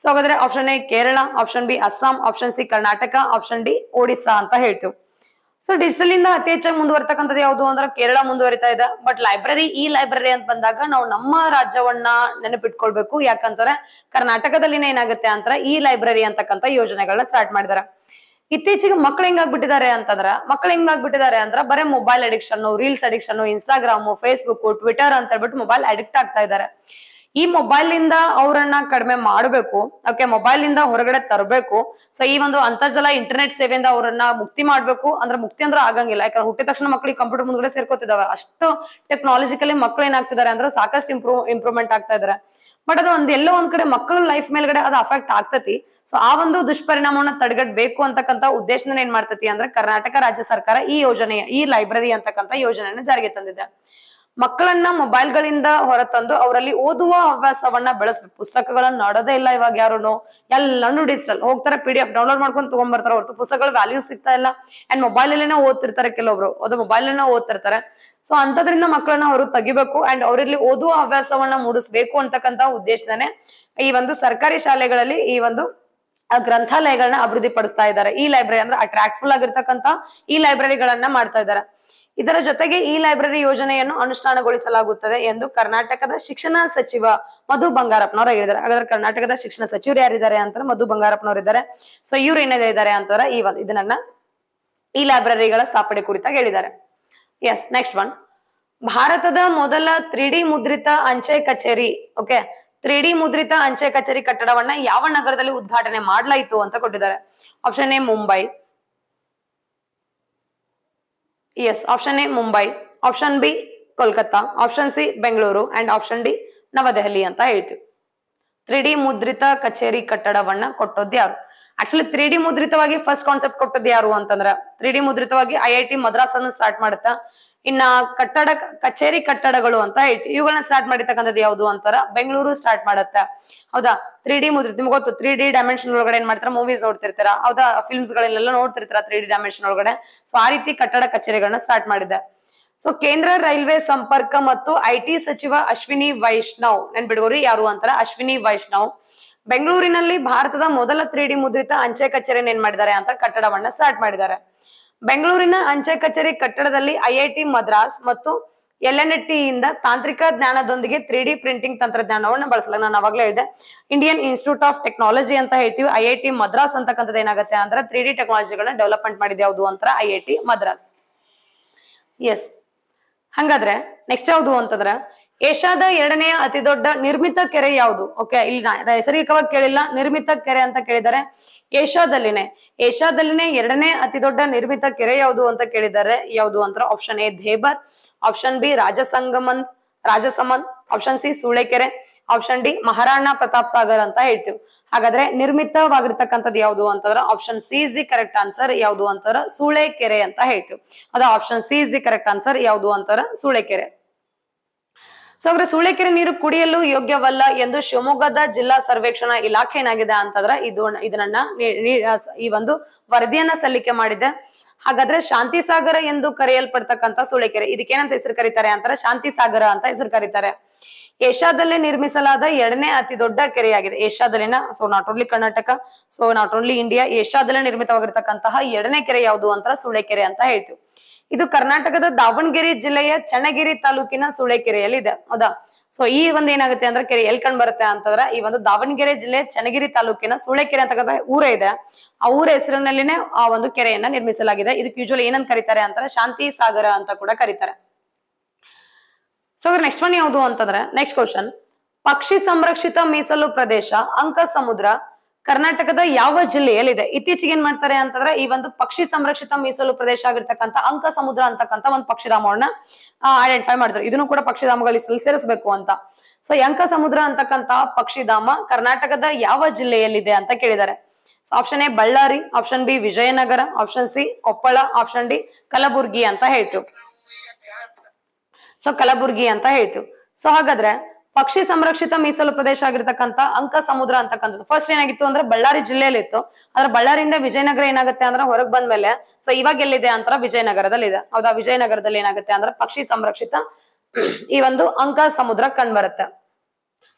ಸೊ ಹಾಗಾದ್ರೆ option A Kerala option B Assam option C Karnataka option D Odisha ಅಂತ ಹೇಳ್ತೀವಿ ಸೊ ಡಿಜಿಟಲ್ ಇಂದ ಅತಿ ಹೆಚ್ಚಾಗಿ ಮುಂದುವರ್ತಕ್ಕಂಥದ್ದು ಯಾವುದು ಅಂದ್ರೆ ಕೇರಳ ಮುಂದುವರಿತಾ ಇದೆ ಬಟ್ ಲೈಬ್ರರಿ ಈ ಲೈಬ್ರರಿ ಅಂತ ಬಂದಾಗ ನಾವು ನಮ್ಮ ರಾಜ್ಯವನ್ನ ನೆನಪಿಟ್ಕೊಳ್ಬೇಕು ಯಾಕಂತಂದ್ರೆ ಕರ್ನಾಟಕದಲ್ಲಿನ ಏನಾಗುತ್ತೆ ಅಂತ ಈ ಲೈಬ್ರರಿ ಅಂತಕ್ಕಂಥ ಯೋಜನೆಗಳನ್ನ ಸ್ಟಾರ್ಟ್ ಮಾಡಿದಾರೆ ಇತ್ತೀಚೆಗೆ ಮಕ್ಳು ಹೆಂಗಾಗ್ಬಿಟ್ಟಿದ್ದಾರೆ ಅಂತಂದ್ರ ಮಕ್ಳು ಹೆಂಗಾಗ್ಬಿಟ್ಟಿದ್ದಾರೆ ಅಂದ್ರ ಬರೇ mobile addiction reels addiction Instagram Facebook Twitter ಅಂತ ಹೇಳ್ಬಿಟ್ಟು ಮೊಬೈಲ್ ಅಡಿಕ್ಟ್ ಆಗ್ತಾ ಇದ್ದಾರೆ ಈ ಮೊಬೈಲ್ ಇಂದ ಅವರನ್ನ ಕಡಿಮೆ ಮಾಡಬೇಕು ಓಕೆ ಮೊಬೈಲ್ ಹೊರಗಡೆ ತರಬೇಕು ಸೊ ಈ ಒಂದು ಅಂತರ್ಜಲ ಇಂಟರ್ನೆಟ್ ಸೇವೆಯಿಂದ ಅವರನ್ನ ಮುಕ್ತಿ ಮಾಡ್ಬೇಕು ಅಂದ್ರೆ ಮುಕ್ತಿ ಅಂದ್ರೆ ಆಗಂಗಿಲ್ಲ ಯಾಕಂದ್ರೆ ಹುಟ್ಟಿದ ತಕ್ಷಣ ಮಕ್ಕಳಿಗೆ ಕಂಪ್ಯೂಟರ್ ಮುಂದ್ಗಡೆ ಸೇರ್ಕೋತಿದಾವೆ ಅಷ್ಟು ಟೆಕ್ನಾಲಜಿಕಲಿ ಮಕ್ಳು ಏನಾಗ್ತಿದ್ದಾರೆ ಅಂದ್ರೆ ಸಾಕಷ್ಟು ಇಂಪ್ರೂವ್ ಇಂಪ್ರೂವ್ಮೆಂಟ್ ಆಗ್ತಾ ಇದಾರೆ ಬಟ್ ಅದು ಒಂದ್ ಎಲ್ಲೋ ಒಂದ್ ಕಡೆ ಮಕ್ಕಳ ಲೈಫ್ ಮೇಲ್ಗಡೆ ಅದು ಅಫೆಕ್ಟ್ ಆಗ್ತತಿ ಸೊ ಆ ಒಂದು ದುಷ್ಪರಿಣಾಮವನ್ನ ತಡೆಗಟ್ಟಬೇಕು ಅಂತಕ್ಕಂತ ಉದ್ದೇಶದಿಂದ ಏನ್ ಮಾಡ್ತತಿ ಅಂದ್ರೆ ಕರ್ನಾಟಕ ರಾಜ್ಯ ಸರ್ಕಾರ ಈ ಯೋಜನೆ ಈ ಲೈಬ್ರರಿ ಅಂತಕ್ಕಂಥ ಯೋಜನೆಯನ್ನ ಜಾರಿಗೆ ತಂದಿದೆ ಮಕ್ಕಳನ್ನ ಮೊಬೈಲ್ ಗಳಿಂದ ಹೊರತಂದು ಅವರಲ್ಲಿ ಓದುವ ಹವ್ಯಾಸವನ್ನ ಬೆಳೆಸ್ಬೇಕು ಪುಸ್ತಕಗಳನ್ನ ನೋಡೋದೇ ಇಲ್ಲ ಇವಾಗ ಯಾರು ಎಲ್ಲಾನು ಡಿಜಿಟಲ್ ಹೋಗ್ತಾರೆ ಪಿ ಡಿ ಎಫ್ ಡೌನ್ಲೋಡ್ ಮಾಡ್ಕೊಂಡು ತಗೊಂಡ್ಬರ್ತಾರೆ ಅವ್ರದ್ದು ಪುಸ್ತಕಗಳ ವ್ಯಾಲ್ಯೂ ಸಿಗ್ತಾ ಇಲ್ಲ ಅಂಡ್ ಮೊಬೈಲ್ ಅಲ್ಲೇನೋ ಓದ್ತಿರ್ತಾರೆ ಕೆಲವೊಬ್ರು ಅದು ಮೊಬೈಲ್ ಅನ್ನ ಓದ್ತಿರ್ತಾರೆ ಸೊ ಅಂತದ್ರಿಂದ ಮಕ್ಕಳನ್ನ ಅವರು ತೆಗಿಬೇಕು ಅಂಡ್ ಅವರಲ್ಲಿ ಓದುವ ಹವ್ಯಾಸವನ್ನ ಮೂಡಿಸ್ಬೇಕು ಅಂತಕ್ಕಂತ ಉದ್ದೇಶನೇ ಈ ಒಂದು ಸರ್ಕಾರಿ ಶಾಲೆಗಳಲ್ಲಿ ಈ ಒಂದು ಗ್ರಂಥಾಲಯಗಳನ್ನ ಅಭಿವೃದ್ಧಿ ಪಡಿಸ್ತಾ ಇದ್ದಾರೆ ಈ ಲೈಬ್ರರಿ ಅಂದ್ರೆ ಅಟ್ರಾಕ್ಟ್ಫುಲ್ ಆಗಿರ್ತಕ್ಕಂತ ಈ ಲೈಬ್ರರಿಗಳನ್ನ ಮಾಡ್ತಾ ಇದ್ದಾರೆ ಇದರ ಜೊತೆಗೆ ಈ ಲೈಬ್ರರಿ ಯೋಜನೆಯನ್ನು ಅನುಷ್ಠಾನಗೊಳಿಸಲಾಗುತ್ತದೆ ಎಂದು ಕರ್ನಾಟಕದ ಶಿಕ್ಷಣ ಸಚಿವ ಮಧು ಬಂಗಾರಪ್ಪನವ್ರು ಹೇಳಿದ್ದಾರೆ ಹಾಗಾದ್ರೆ ಕರ್ನಾಟಕದ ಶಿಕ್ಷಣ ಸಚಿವರು ಯಾರಿದ್ದಾರೆ ಅಂತ ಮಧು ಬಂಗಾರಪ್ಪನವರು ಇದ್ದಾರೆ ಸೊ ಇವ್ರು ಇದ್ದಾರೆ ಅಂತಾರೆ ಈ ಒಂದು ಇದನ್ನ ಈ ಲೈಬ್ರರಿಗಳ ಸ್ಥಾಪನೆ ಕುರಿತಾಗಿ ಹೇಳಿದ್ದಾರೆ ಎಸ್ ನೆಕ್ಸ್ಟ್ ಒನ್ ಭಾರತದ ಮೊದಲ ತ್ರೀ ಮುದ್ರಿತ ಅಂಚೆ ಕಚೇರಿ ಓಕೆ ತ್ರೀ ಡಿ ಮುದ್ರಿತ ಅಂಚೆ ಕಚೇರಿ ಕಟ್ಟಡವನ್ನ ಯಾವ ನಗರದಲ್ಲಿ ಉದ್ಘಾಟನೆ ಮಾಡಲಾಯಿತು ಅಂತ ಕೊಟ್ಟಿದ್ದಾರೆ option A Mumbai yes option A Mumbai option B Kolkata option C Bengaluru and option D New Delhi ಅಂತ ಹೇಳ್ತೀವಿ ತ್ರೀ ಮುದ್ರಿತ ಕಚೇರಿ ಕಟ್ಟಡವನ್ನ ಕೊಟ್ಟದ್ದು ಯಾರು ಆಕ್ಚುಲಿ ತ್ರೀ ಡಿ ಮುದ್ರಿತವಾಗಿ ಫಸ್ಟ್ ಕಾನ್ಸೆಪ್ಟ್ ಕೊಟ್ಟದ್ ಯಾರು ಅಂತಂದ್ರೆ ತ್ರೀ ಡಿ ಮುದ್ರಿತವಾಗಿ ಐ ಐ ಟಿ ಮದ್ರಾಸ್ ಅನ್ನು ಸ್ಟಾರ್ಟ್ ಮಾಡುತ್ತಾ ಇನ್ನ ಕಟ್ಟಡ ಕಚೇರಿ ಕಟ್ಟಡಗಳು ಅಂತ ಹೇಳ್ತಿ ಇವುಗಳನ್ನ ಸ್ಟಾರ್ಟ್ ಮಾಡಿರ್ತಕ್ಕಂಥದ್ದು ಯಾವುದು ಅಂತಾರ ಬೆಂಗಳೂರು ಸ್ಟಾರ್ಟ್ ಮಾಡುತ್ತೆ ಹೌದಾ ತ್ರೀ ಡಿ ಮುದ್ರಿತ ನಿಮ್ಗೆ ಗೊತ್ತು ತ್ರೀ ಡಿ ಡೈಮೆನ್ಷನ್ ಒಳಗಡೆ ಏನ್ ಮಾಡ್ತಾರೆ ಮೂವೀಸ್ ನೋಡ್ತಿರ್ತಾರ ಹೌದಾ ಫಿಲ್ಮ್ಸ್ ಗಳನ್ನೆಲ್ಲ ನೋಡ್ತಿರ್ತಾರ ತ್ರೀ ಡಿ ಡೈಮೆನ್ಷನ್ ಒಳಗಡೆ ಸೊ ಆ ರೀತಿ ಕಟ್ಟಡ ಕಚೇರಿಗಳನ್ನ ಸ್ಟಾರ್ಟ್ ಮಾಡಿದೆ ಸೊ ಕೇಂದ್ರ ರೈಲ್ವೆ ಸಂಪರ್ಕ ಮತ್ತು ಐಟಿ ಸಚಿವ ಅಶ್ವಿನಿ ವೈಷ್ಣವ್ ನೆನ್ಬಿಡ್ಗೋರಿ ಯಾರು ಅಂತಾರ ಅಶ್ವಿನಿ ವೈಷ್ಣವ್ ಬೆಂಗಳೂರಿನಲ್ಲಿ ಭಾರತದ ಮೊದಲ ತ್ರೀ ಡಿ ಮುದ್ರಿತ ಅಂಚೆ ಕಚೇರಿಯನ್ನು ಏನ್ ಮಾಡಿದ್ದಾರೆ ಅಂತ ಕಟ್ಟಡವನ್ನ ಸ್ಟಾರ್ಟ್ ಮಾಡಿದ್ದಾರೆ ಬೆಂಗಳೂರಿನ ಅಂಚೆ ಕಚೇರಿ ಕಟ್ಟಡದಲ್ಲಿ ಐಐಟಿ ಮದ್ರಾಸ್ ಮತ್ತು ಎಲ್ ಎನ್ ಇಂದ ತಾಂತ್ರಿಕ ಜ್ಞಾನದೊಂದಿಗೆ ತ್ರೀ ಡಿ ಪ್ರಿಂಟಿಂಗ್ ತಂತ್ರಜ್ಞಾನವನ್ನು ಬಳಸಲ್ಲ ನಾನು ಅವಾಗಲೇ ಹೇಳಿದೆ ಇಂಡಿಯನ್ ಇನ್ಸ್ಟಿಟ್ಯೂಟ್ ಆಫ್ ಟೆಕ್ನಾಲಜಿ ಅಂತ ಹೇಳ್ತೀವಿ ಐ ಐ ಟಿ ಮದ್ರಾಸ್ ಅಂತಕ್ಕಂಥದ್ದು ಏನಾಗುತ್ತೆ ಅಂದ್ರೆ ತ್ರೀ ಡಿ ಟೆಕ್ನಾಲಜಿಗಳನ್ನ ಡೆವಲಪ್ಮೆಂಟ್ ಮಾಡಿದೆ ಯಾವುದು ಅಂತ I I T Madras yes ಹಂಗಾದ್ರೆ ನೆಕ್ಸ್ಟ್ ಯಾವುದು ಅಂತಂದ್ರೆ ಏಷ್ಯಾದ ಎರಡನೆಯ ಅತಿ ದೊಡ್ಡ ನಿರ್ಮಿತ ಕೆರೆ ಯಾವುದು ಓಕೆ ಇಲ್ಲಿ ನೈಸರ್ಗಿಕವಾಗಿ ಕೇಳಿಲ್ಲ ನಿರ್ಮಿತ ಕೆರೆ ಅಂತ ಕೇಳಿದ್ದಾರೆ ಏಷ್ಯಾದಲ್ಲಿನೇ ಏಷ್ಯಾದಲ್ಲಿನೇ ಎರಡನೇ ಅತಿ ದೊಡ್ಡ ನಿರ್ಮಿತ ಕೆರೆ ಯಾವುದು ಅಂತ ಕೇಳಿದ್ದಾರೆ ಯಾವುದು ಅಂತ option A Dhebar option B ರಾಜಸಂಗಮನ್ ರಾಜಸಮನ್ ಆಪ್ಷನ್ ಸಿ ಕೆರೆ ಆಪ್ಷನ್ ಡಿ ಮಹಾರಾಣ ಪ್ರತಾಪ್ ಸಾಗರ್ ಅಂತ ಹೇಳ್ತೀವಿ ಹಾಗಾದ್ರೆ ನಿರ್ಮಿತವಾಗಿರ್ತಕ್ಕಂಥದ್ದು ಯಾವುದು ಅಂತಂದ್ರೆ option C is the correct answer ಯಾವುದು ಅಂತಾರ ಕೆರೆ ಅಂತ ಹೇಳ್ತೀವಿ ಅದ option C is the correct answer ಯಾವುದು ಅಂತಾರ ಸೂಳೆಕೆರೆ ಹಾಗಾದ್ರೆ ಸೂಳೆಕೆರೆ ನೀರು ಕುಡಿಯಲು ಯೋಗ್ಯವಲ್ಲ ಎಂದು ಶಿವಮೊಗ್ಗದ ಜಿಲ್ಲಾ ಸರ್ವೇಕ್ಷಣಾ ಇಲಾಖೆ ಏನಾಗಿದೆ ಅಂತಂದ್ರೆ ಇದು ಇದನ್ನ ಈ ಒಂದು ವರದಿಯನ್ನ ಸಲ್ಲಿಕೆ ಮಾಡಿದೆ ಹಾಗಾದ್ರೆ ಶಾಂತಿ ಸಾಗರ ಎಂದು ಕರೆಯಲ್ಪಡ್ತಕ್ಕಂತ ಸೂಳೆಕೆರೆ ಇದಕ್ಕೇನಂತ ಹೆಸರು ಕರೀತಾರೆ ಅಂತಾರೆ ಶಾಂತಿ ಸಾಗರ ಅಂತ ಹೆಸರು ಕರೀತಾರೆ ಏಷ್ಯಾದಲ್ಲೇ ನಿರ್ಮಿಸಲಾದ ಎರಡನೇ ಅತಿ ದೊಡ್ಡ ಕೆರೆಯಾಗಿದೆ ಏಷ್ಯಾದಲ್ಲಿನ so not only Karnataka so not only India ಏಷ್ಯಾದಲ್ಲೇ ನಿರ್ಮಿತವಾಗಿರ್ತಕ್ಕಂತಹ ಎರಡನೇ ಕೆರೆ ಯಾವುದು ಅಂತ ಸೂಳೆಕೆರೆ ಅಂತ ಹೇಳ್ತೀವಿ ಇದು ಕರ್ನಾಟಕದ ದಾವಣಗೆರೆ ಜಿಲ್ಲೆಯ ಚನ್ನಗಿರಿ ತಾಲೂಕಿನ ಸುಳೆಕೆರೆಯಲ್ಲಿ ಇದೆ ಹೌದಾ ಸೊ ಈ ಒಂದು ಏನಾಗುತ್ತೆ ಅಂದ್ರೆ ಕೆರೆ ಎಲ್ಲಿ ಕಂಡು ಬರುತ್ತೆ ಅಂತಂದ್ರೆ ಈ ಒಂದು ದಾವಣಗೆರೆ ಜಿಲ್ಲೆ ಚನ್ನಗಿರಿ ತಾಲೂಕಿನ ಸುಳೆಕೆರೆ ಅಂತ ಊರ ಇದೆ ಆ ಊರ ಹೆಸರಿನಲ್ಲಿನೇ ಆ ಒಂದು ಕೆರೆಯನ್ನ ನಿರ್ಮಿಸಲಾಗಿದೆ ಇದಕ್ಕೆ ಯೂಶುವಲಿ ಏನಂತ ಕರೀತಾರೆ ಅಂತಂದ್ರೆ ಶಾಂತಿ ಸಾಗರ ಅಂತ ಕೂಡ ಕರೀತಾರೆ ಸೊ ನೆಕ್ಸ್ಟ್ ಒನ್ ಯಾವುದು ಅಂತಂದ್ರೆ ನೆಕ್ಸ್ಟ್ ಕ್ವಶನ್ ಪಕ್ಷಿ ಸಂರಕ್ಷಿತ ಮೀಸಲು ಪ್ರದೇಶ ಅಂಕ ಸಮುದ್ರ ಕರ್ನಾಟಕದ ಯಾವ ಜಿಲ್ಲೆಯಲ್ಲಿದೆ ಇತ್ತೀಚೆಗೆ ಏನ್ ಮಾಡ್ತಾರೆ ಅಂತಂದ್ರೆ ಈ ಒಂದು ಪಕ್ಷಿ ಸಂರಕ್ಷಿತ ಮೀಸಲು ಪ್ರದೇಶ ಆಗಿರ್ತಕ್ಕಂಥ ಅಂಕ ಸಮುದ್ರ ಅಂತಕ್ಕಂಥ ಒಂದು ಪಕ್ಷಿಧಾಮವನ್ನ ಐಡೆಂಟಿಫೈ ಮಾಡ್ತಾರೆ ಇದನ್ನು ಕೂಡ ಪಕ್ಷಿಧಾಮಗಳ ಸೇರಿಸಬೇಕು ಅಂತ ಸೊ ಅಂಕ ಸಮುದ್ರ ಅಂತಕ್ಕಂಥ ಪಕ್ಷಿಧಾಮ ಕರ್ನಾಟಕದ ಯಾವ ಜಿಲ್ಲೆಯಲ್ಲಿದೆ ಅಂತ ಕೇಳಿದ್ದಾರೆ so option A Ballari option B Vijayanagara option C Koppal option D Kalaburagi ಅಂತ ಹೇಳ್ತೀವಿ ಸೊ ಕಲಬುರ್ಗಿ ಅಂತ ಹೇಳ್ತೀವಿ ಸೊ ಹಾಗಾದ್ರೆ ಪಕ್ಷಿ ಸಂರಕ್ಷಿತ ಮೀಸಲು ಪ್ರದೇಶ ಆಗಿರ್ತಕ್ಕಂಥ ಅಂಕ ಸಮುದ್ರ ಅಂತಕ್ಕಂಥದ್ದು ಫಸ್ಟ್ ಏನಾಗಿತ್ತು ಅಂದ್ರೆ ಬಳ್ಳಾರಿ ಜಿಲ್ಲೆಯಲ್ಲಿ ಇತ್ತು ಆದ್ರೆ ಬಳ್ಳಾರಿಯಿಂದ ವಿಜಯನಗರ ಏನಾಗುತ್ತೆ ಅಂದ್ರೆ ಹೊರಗೆ ಬಂದ್ಮೇಲೆ ಸೊ ಇವಾಗ ಎಲ್ಲಿದೆ ಅಂತ ವಿಜಯನಗರದಲ್ಲಿ ಇದೆ ಹೌದಾ ವಿಜಯನಗರದಲ್ಲಿ ಏನಾಗುತ್ತೆ ಅಂದ್ರೆ ಪಕ್ಷಿ ಸಂರಕ್ಷಿತ ಈ ಒಂದು ಅಂಕ ಸಮುದ್ರ ಕಂಡ್ ಬರುತ್ತೆ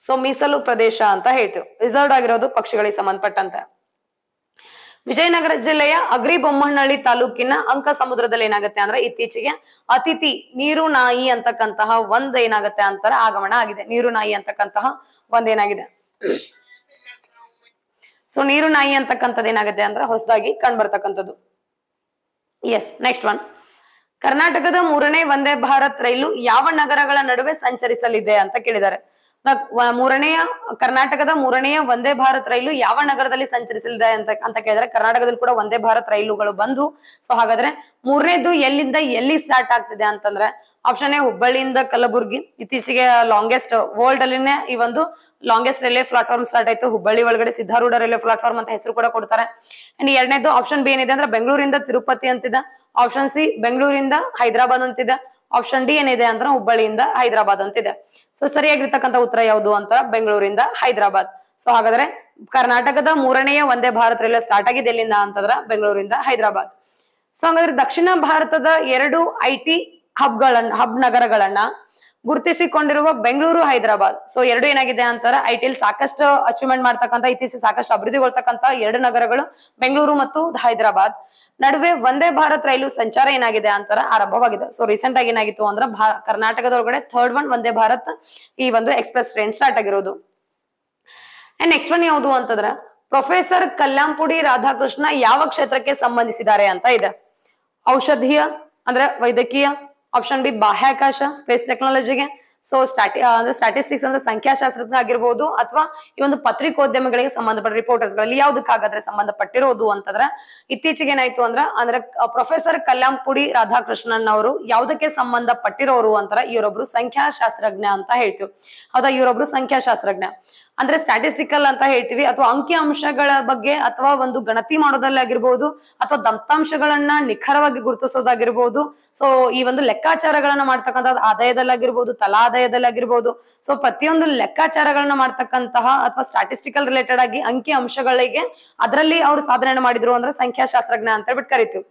ಸೊ ಮೀಸಲು ಪ್ರದೇಶ ಅಂತ ಹೇಳ್ತೀವಿ ರಿಸರ್ವ್ ಆಗಿರೋದು ಪಕ್ಷಿಗಳಿಗೆ ಸಂಬಂಧಪಟ್ಟಂತೆ ವಿಜಯನಗರ ಜಿಲ್ಲೆಯ ಅಗ್ರಿ ಬೊಮ್ಮನಹಳ್ಳಿ ತಾಲೂಕಿನ ಅಂಕ ಸಮುದ್ರದಲ್ಲಿ ಏನಾಗುತ್ತೆ ಅಂದ್ರೆ ಇತ್ತೀಚೆಗೆ ಅತಿಥಿ ನೀರು ನಾಯಿ ಅಂತಕ್ಕಂತಹ ಒಂದ್ ಏನಾಗುತ್ತೆ ಅಂತರ ಆಗಮನ ಆಗಿದೆ ನೀರು ನಾಯಿ ಅಂತಕ್ಕಂತಹ ಏನಾಗಿದೆ ಸೊ ನೀರು ನಾಯಿ ಅಂತಕ್ಕಂಥದ್ದು ಏನಾಗುತ್ತೆ ಅಂದ್ರೆ ಹೊಸದಾಗಿ ಕಂಡು ಬರ್ತಕ್ಕಂಥದ್ದು ಎಸ್ ನೆಕ್ಸ್ಟ್ ಒನ್ ಕರ್ನಾಟಕದ ಮೂರನೇ ವಂದೇ ಭಾರತ್ ರೈಲು ಯಾವ ನಗರಗಳ ನಡುವೆ ಸಂಚರಿಸಲಿದೆ ಅಂತ ಕೇಳಿದ್ದಾರೆ ಮೂರನೆಯ ಕರ್ನಾಟಕದ ಮೂರನೆಯ ವಂದೇ ಭಾರತ್ ರೈಲು ಯಾವ ನಗರದಲ್ಲಿ ಸಂಚರಿಸಲಿದೆ ಅಂತ ಅಂತ ಕೇಳಿದ್ರೆ ಕರ್ನಾಟಕದಲ್ಲಿ ಕೂಡ ವಂದೇ ಭಾರತ್ ರೈಲುಗಳು ಬಂದು ಸೊ ಹಾಗಾದ್ರೆ ಮೂರನೇದು ಎಲ್ಲಿಂದ ಎಲ್ಲಿ ಸ್ಟಾರ್ಟ್ ಆಗ್ತಿದೆ ಅಂತಂದ್ರೆ ಆಪ್ಷನ್ ಎ ಹುಬ್ಬಳ್ಳಿಯಿಂದ ಕಲಬುರ್ಗಿ ಇತ್ತೀಚೆಗೆ ಲಾಂಗೆಸ್ಟ್ ವರ್ಲ್ಡ್ ಅಲ್ಲಿನೇ ಈ ಒಂದು ಲಾಂಗೆಸ್ಟ್ ರೈಲ್ವೆ ಪ್ಲಾಟ್ಫಾರ್ಮ್ ಸ್ಟಾರ್ಟ್ ಆಯ್ತು ಹುಬ್ಬಳ್ಳಿ ಒಳಗಡೆ ಸಿದ್ಧಾರೂಢ ರೈಲ್ವೆ ಪ್ಲಾಟ್ಫಾರ್ಮ್ ಅಂತ ಹೆಸರು ಕೂಡ ಕೊಡ್ತಾರೆ ಅಂಡ್ ಎರಡನೇದು ಆಪ್ಷನ್ ಬಿ ಏನಿದೆ ಅಂದ್ರೆ ಬೆಂಗಳೂರಿಂದ ತಿರುಪತಿ ಅಂತಿದೆ ಆಪ್ಷನ್ ಸಿ ಬೆಂಗಳೂರಿಂದ ಹೈದರಾಬಾದ್ ಅಂತಿದೆ ಆಪ್ಷನ್ ಡಿ ಏನಿದೆ ಅಂದ್ರೆ ಹುಬ್ಬಳ್ಳಿಯಿಂದ ಹೈದರಾಬಾದ್ ಅಂತಿದೆ ಸೊ ಸರಿಯಾಗಿರ್ತಕ್ಕಂಥ ಉತ್ತರ ಯಾವುದು ಅಂತ ಬೆಂಗಳೂರಿಂದ ಹೈದರಾಬಾದ್ ಸೊ ಹಾಗಾದ್ರೆ ಕರ್ನಾಟಕದ ಮೂರನೆಯ ಒಂದೇ ಭಾರತ ರೈಲ್ವೆ ಸ್ಟಾರ್ಟ್ ಆಗಿದೆ ಎಲ್ಲಿಂದ ಅಂತಂದ್ರ ಬೆಂಗಳೂರಿಂದ ಹೈದರಾಬಾದ್ ಸೊ ಹಾಗಾದ್ರೆ ದಕ್ಷಿಣ ಭಾರತದ ಎರಡು ಐ ಟಿ ಹಬ್ಗಳನ್ನ ಹಬ್ ನಗರಗಳನ್ನ ಗುರುತಿಸಿಕೊಂಡಿರುವ ಬೆಂಗಳೂರು ಹೈದರಾಬಾದ್ ಸೊ ಎರಡು ಏನಾಗಿದೆ ಅಂತಾರೆ ಐ ಸಾಕಷ್ಟು ಅಚೀವ್ಮೆಂಟ್ ಮಾಡ್ತಕ್ಕಂಥ ಇತ್ತೀಚೆಗೆ ಸಾಕಷ್ಟು ಅಭಿವೃದ್ಧಿಗೊಳ್ತಕ್ಕಂಥ ಎರಡು ನಗರಗಳು ಬೆಂಗಳೂರು ಮತ್ತು ಹೈದರಾಬಾದ್ ನಡುವೆ ವಂದೇ ಭಾರತ್ ರೈಲು ಸಂಚಾರ ಏನಾಗಿದೆ ಅಂತರ ಆರಂಭವಾಗಿದೆ ಸೊ ರೀಸೆಂಟ್ ಆಗಿ ಏನಾಗಿತ್ತು ಅಂದ್ರೆ ಕರ್ನಾಟಕದೊಳಗಡೆ ಥರ್ಡ್ ಒನ್ ವಂದೇ ಭಾರತ್ ಈ ಒಂದು ಎಕ್ಸ್ಪ್ರೆಸ್ ಟ್ರೈನ್ ಸ್ಟಾರ್ಟ್ ಆಗಿರೋದು ಅಂಡ್ ನೆಕ್ಸ್ಟ್ ಒನ್ ಯಾವುದು ಅಂತಂದ್ರ ಪ್ರೊಫೆಸರ್ ಕಲ್ಯಾಂಪುಡಿ ರಾಧಾಕೃಷ್ಣ ಯಾವ ಕ್ಷೇತ್ರಕ್ಕೆ ಸಂಬಂಧಿಸಿದ್ದಾರೆ ಅಂತ ಇದೆ ಔಷಧೀಯ ಅಂದ್ರೆ ವೈದ್ಯಕೀಯ ಆಪ್ಷನ್ ಬಿ ಬಾಹ್ಯಾಕಾಶ ಸ್ಪೇಸ್ ಟೆಕ್ನಾಲಜಿಗೆ ಸೊ ಸ್ಟಾಟಿ uh, ಅಂದ್ರೆ ಸ್ಟಾಟಿಸ್ಟಿಕ್ಸ್ ಅಂದ್ರೆ ಸಂಖ್ಯಾಶಾಸ್ತ್ರಜ್ಞ ಆಗಿರ್ಬೋದು ಅಥವಾ ಈ ಒಂದು ಪತ್ರಿಕೋದ್ಯಮಗಳಿಗೆ ಸಂಬಂಧಪಟ್ಟ ರಿಪೋರ್ಟರ್ಸ್ ಗಳಲ್ಲಿ ಯಾವ್ದಕ್ಕಾಗಾದ್ರೆ ಸಂಬಂಧಪಟ್ಟಿರೋದು ಅಂತಂದ್ರೆ ಇತ್ತೀಚೆಗೆ ಏನಾಯ್ತು ಅಂದ್ರ ಅಂದ್ರೆ ಪ್ರೊಫೆಸರ್ ಕಲ್ಯಾಂಪುಡಿ ರಾಧಾಕೃಷ್ಣನ್ ಅವರು ಯಾವ್ದಕ್ಕೆ ಸಂಬಂಧ ಪಟ್ಟಿರೋರು ಅಂತಾರ ಇವರೊಬ್ರು ಸಂಖ್ಯಾಶಾಸ್ತ್ರಜ್ಞ ಅಂತ ಹೇಳ್ತೀವಿ ಹೌದಾ ಇವರೊಬ್ರು ಸಂಖ್ಯಾಶಾಸ್ತ್ರಜ್ಞ ಅಂದ್ರೆ ಸ್ಟ್ಯಾಟಿಸ್ಟಿಕಲ್ ಅಂತ ಹೇಳ್ತೀವಿ ಅಥವಾ ಅಂಕಿ ಅಂಶಗಳ ಬಗ್ಗೆ ಅಥವಾ ಒಂದು ಗಣತಿ ಮಾಡೋದಲ್ಲಿ ಆಗಿರ್ಬಹುದು ಅಥವಾ ದಂತಾಂಶಗಳನ್ನ ನಿಖರವಾಗಿ ಗುರುತಿಸೋದಾಗಿರ್ಬಹುದು ಸೊ ಈ ಒಂದು ಲೆಕ್ಕಾಚಾರಗಳನ್ನ ಮಾಡ್ತಕ್ಕಂತಹ ಆದಾಯದಲ್ಲಾಗಿರ್ಬಹುದು ಆಗಿರ್ಬಹುದು ಸೊ ಪ್ರತಿಯೊಂದು ಲೆಕ್ಕಾಚಾರಗಳನ್ನ ಮಾಡ್ತಕ್ಕಂತಹ ಅಥವಾ ಸ್ಟಾಟಿಸ್ಟಿಕಲ್ ರಿಲೇಟೆಡ್ ಆಗಿ ಅಂಕಿ ಅಂಶಗಳಿಗೆ ಅದರಲ್ಲಿ ಅವರು ಸಾಧನೆ ಮಾಡಿದ್ರು ಅಂದ್ರೆ ಸಂಖ್ಯಾಶಾಸ್ತ್ರಜ್ಞ ಅಂತ ಹೇಳ್ಬಿಟ್ಟು ಕರಿತೀವಿ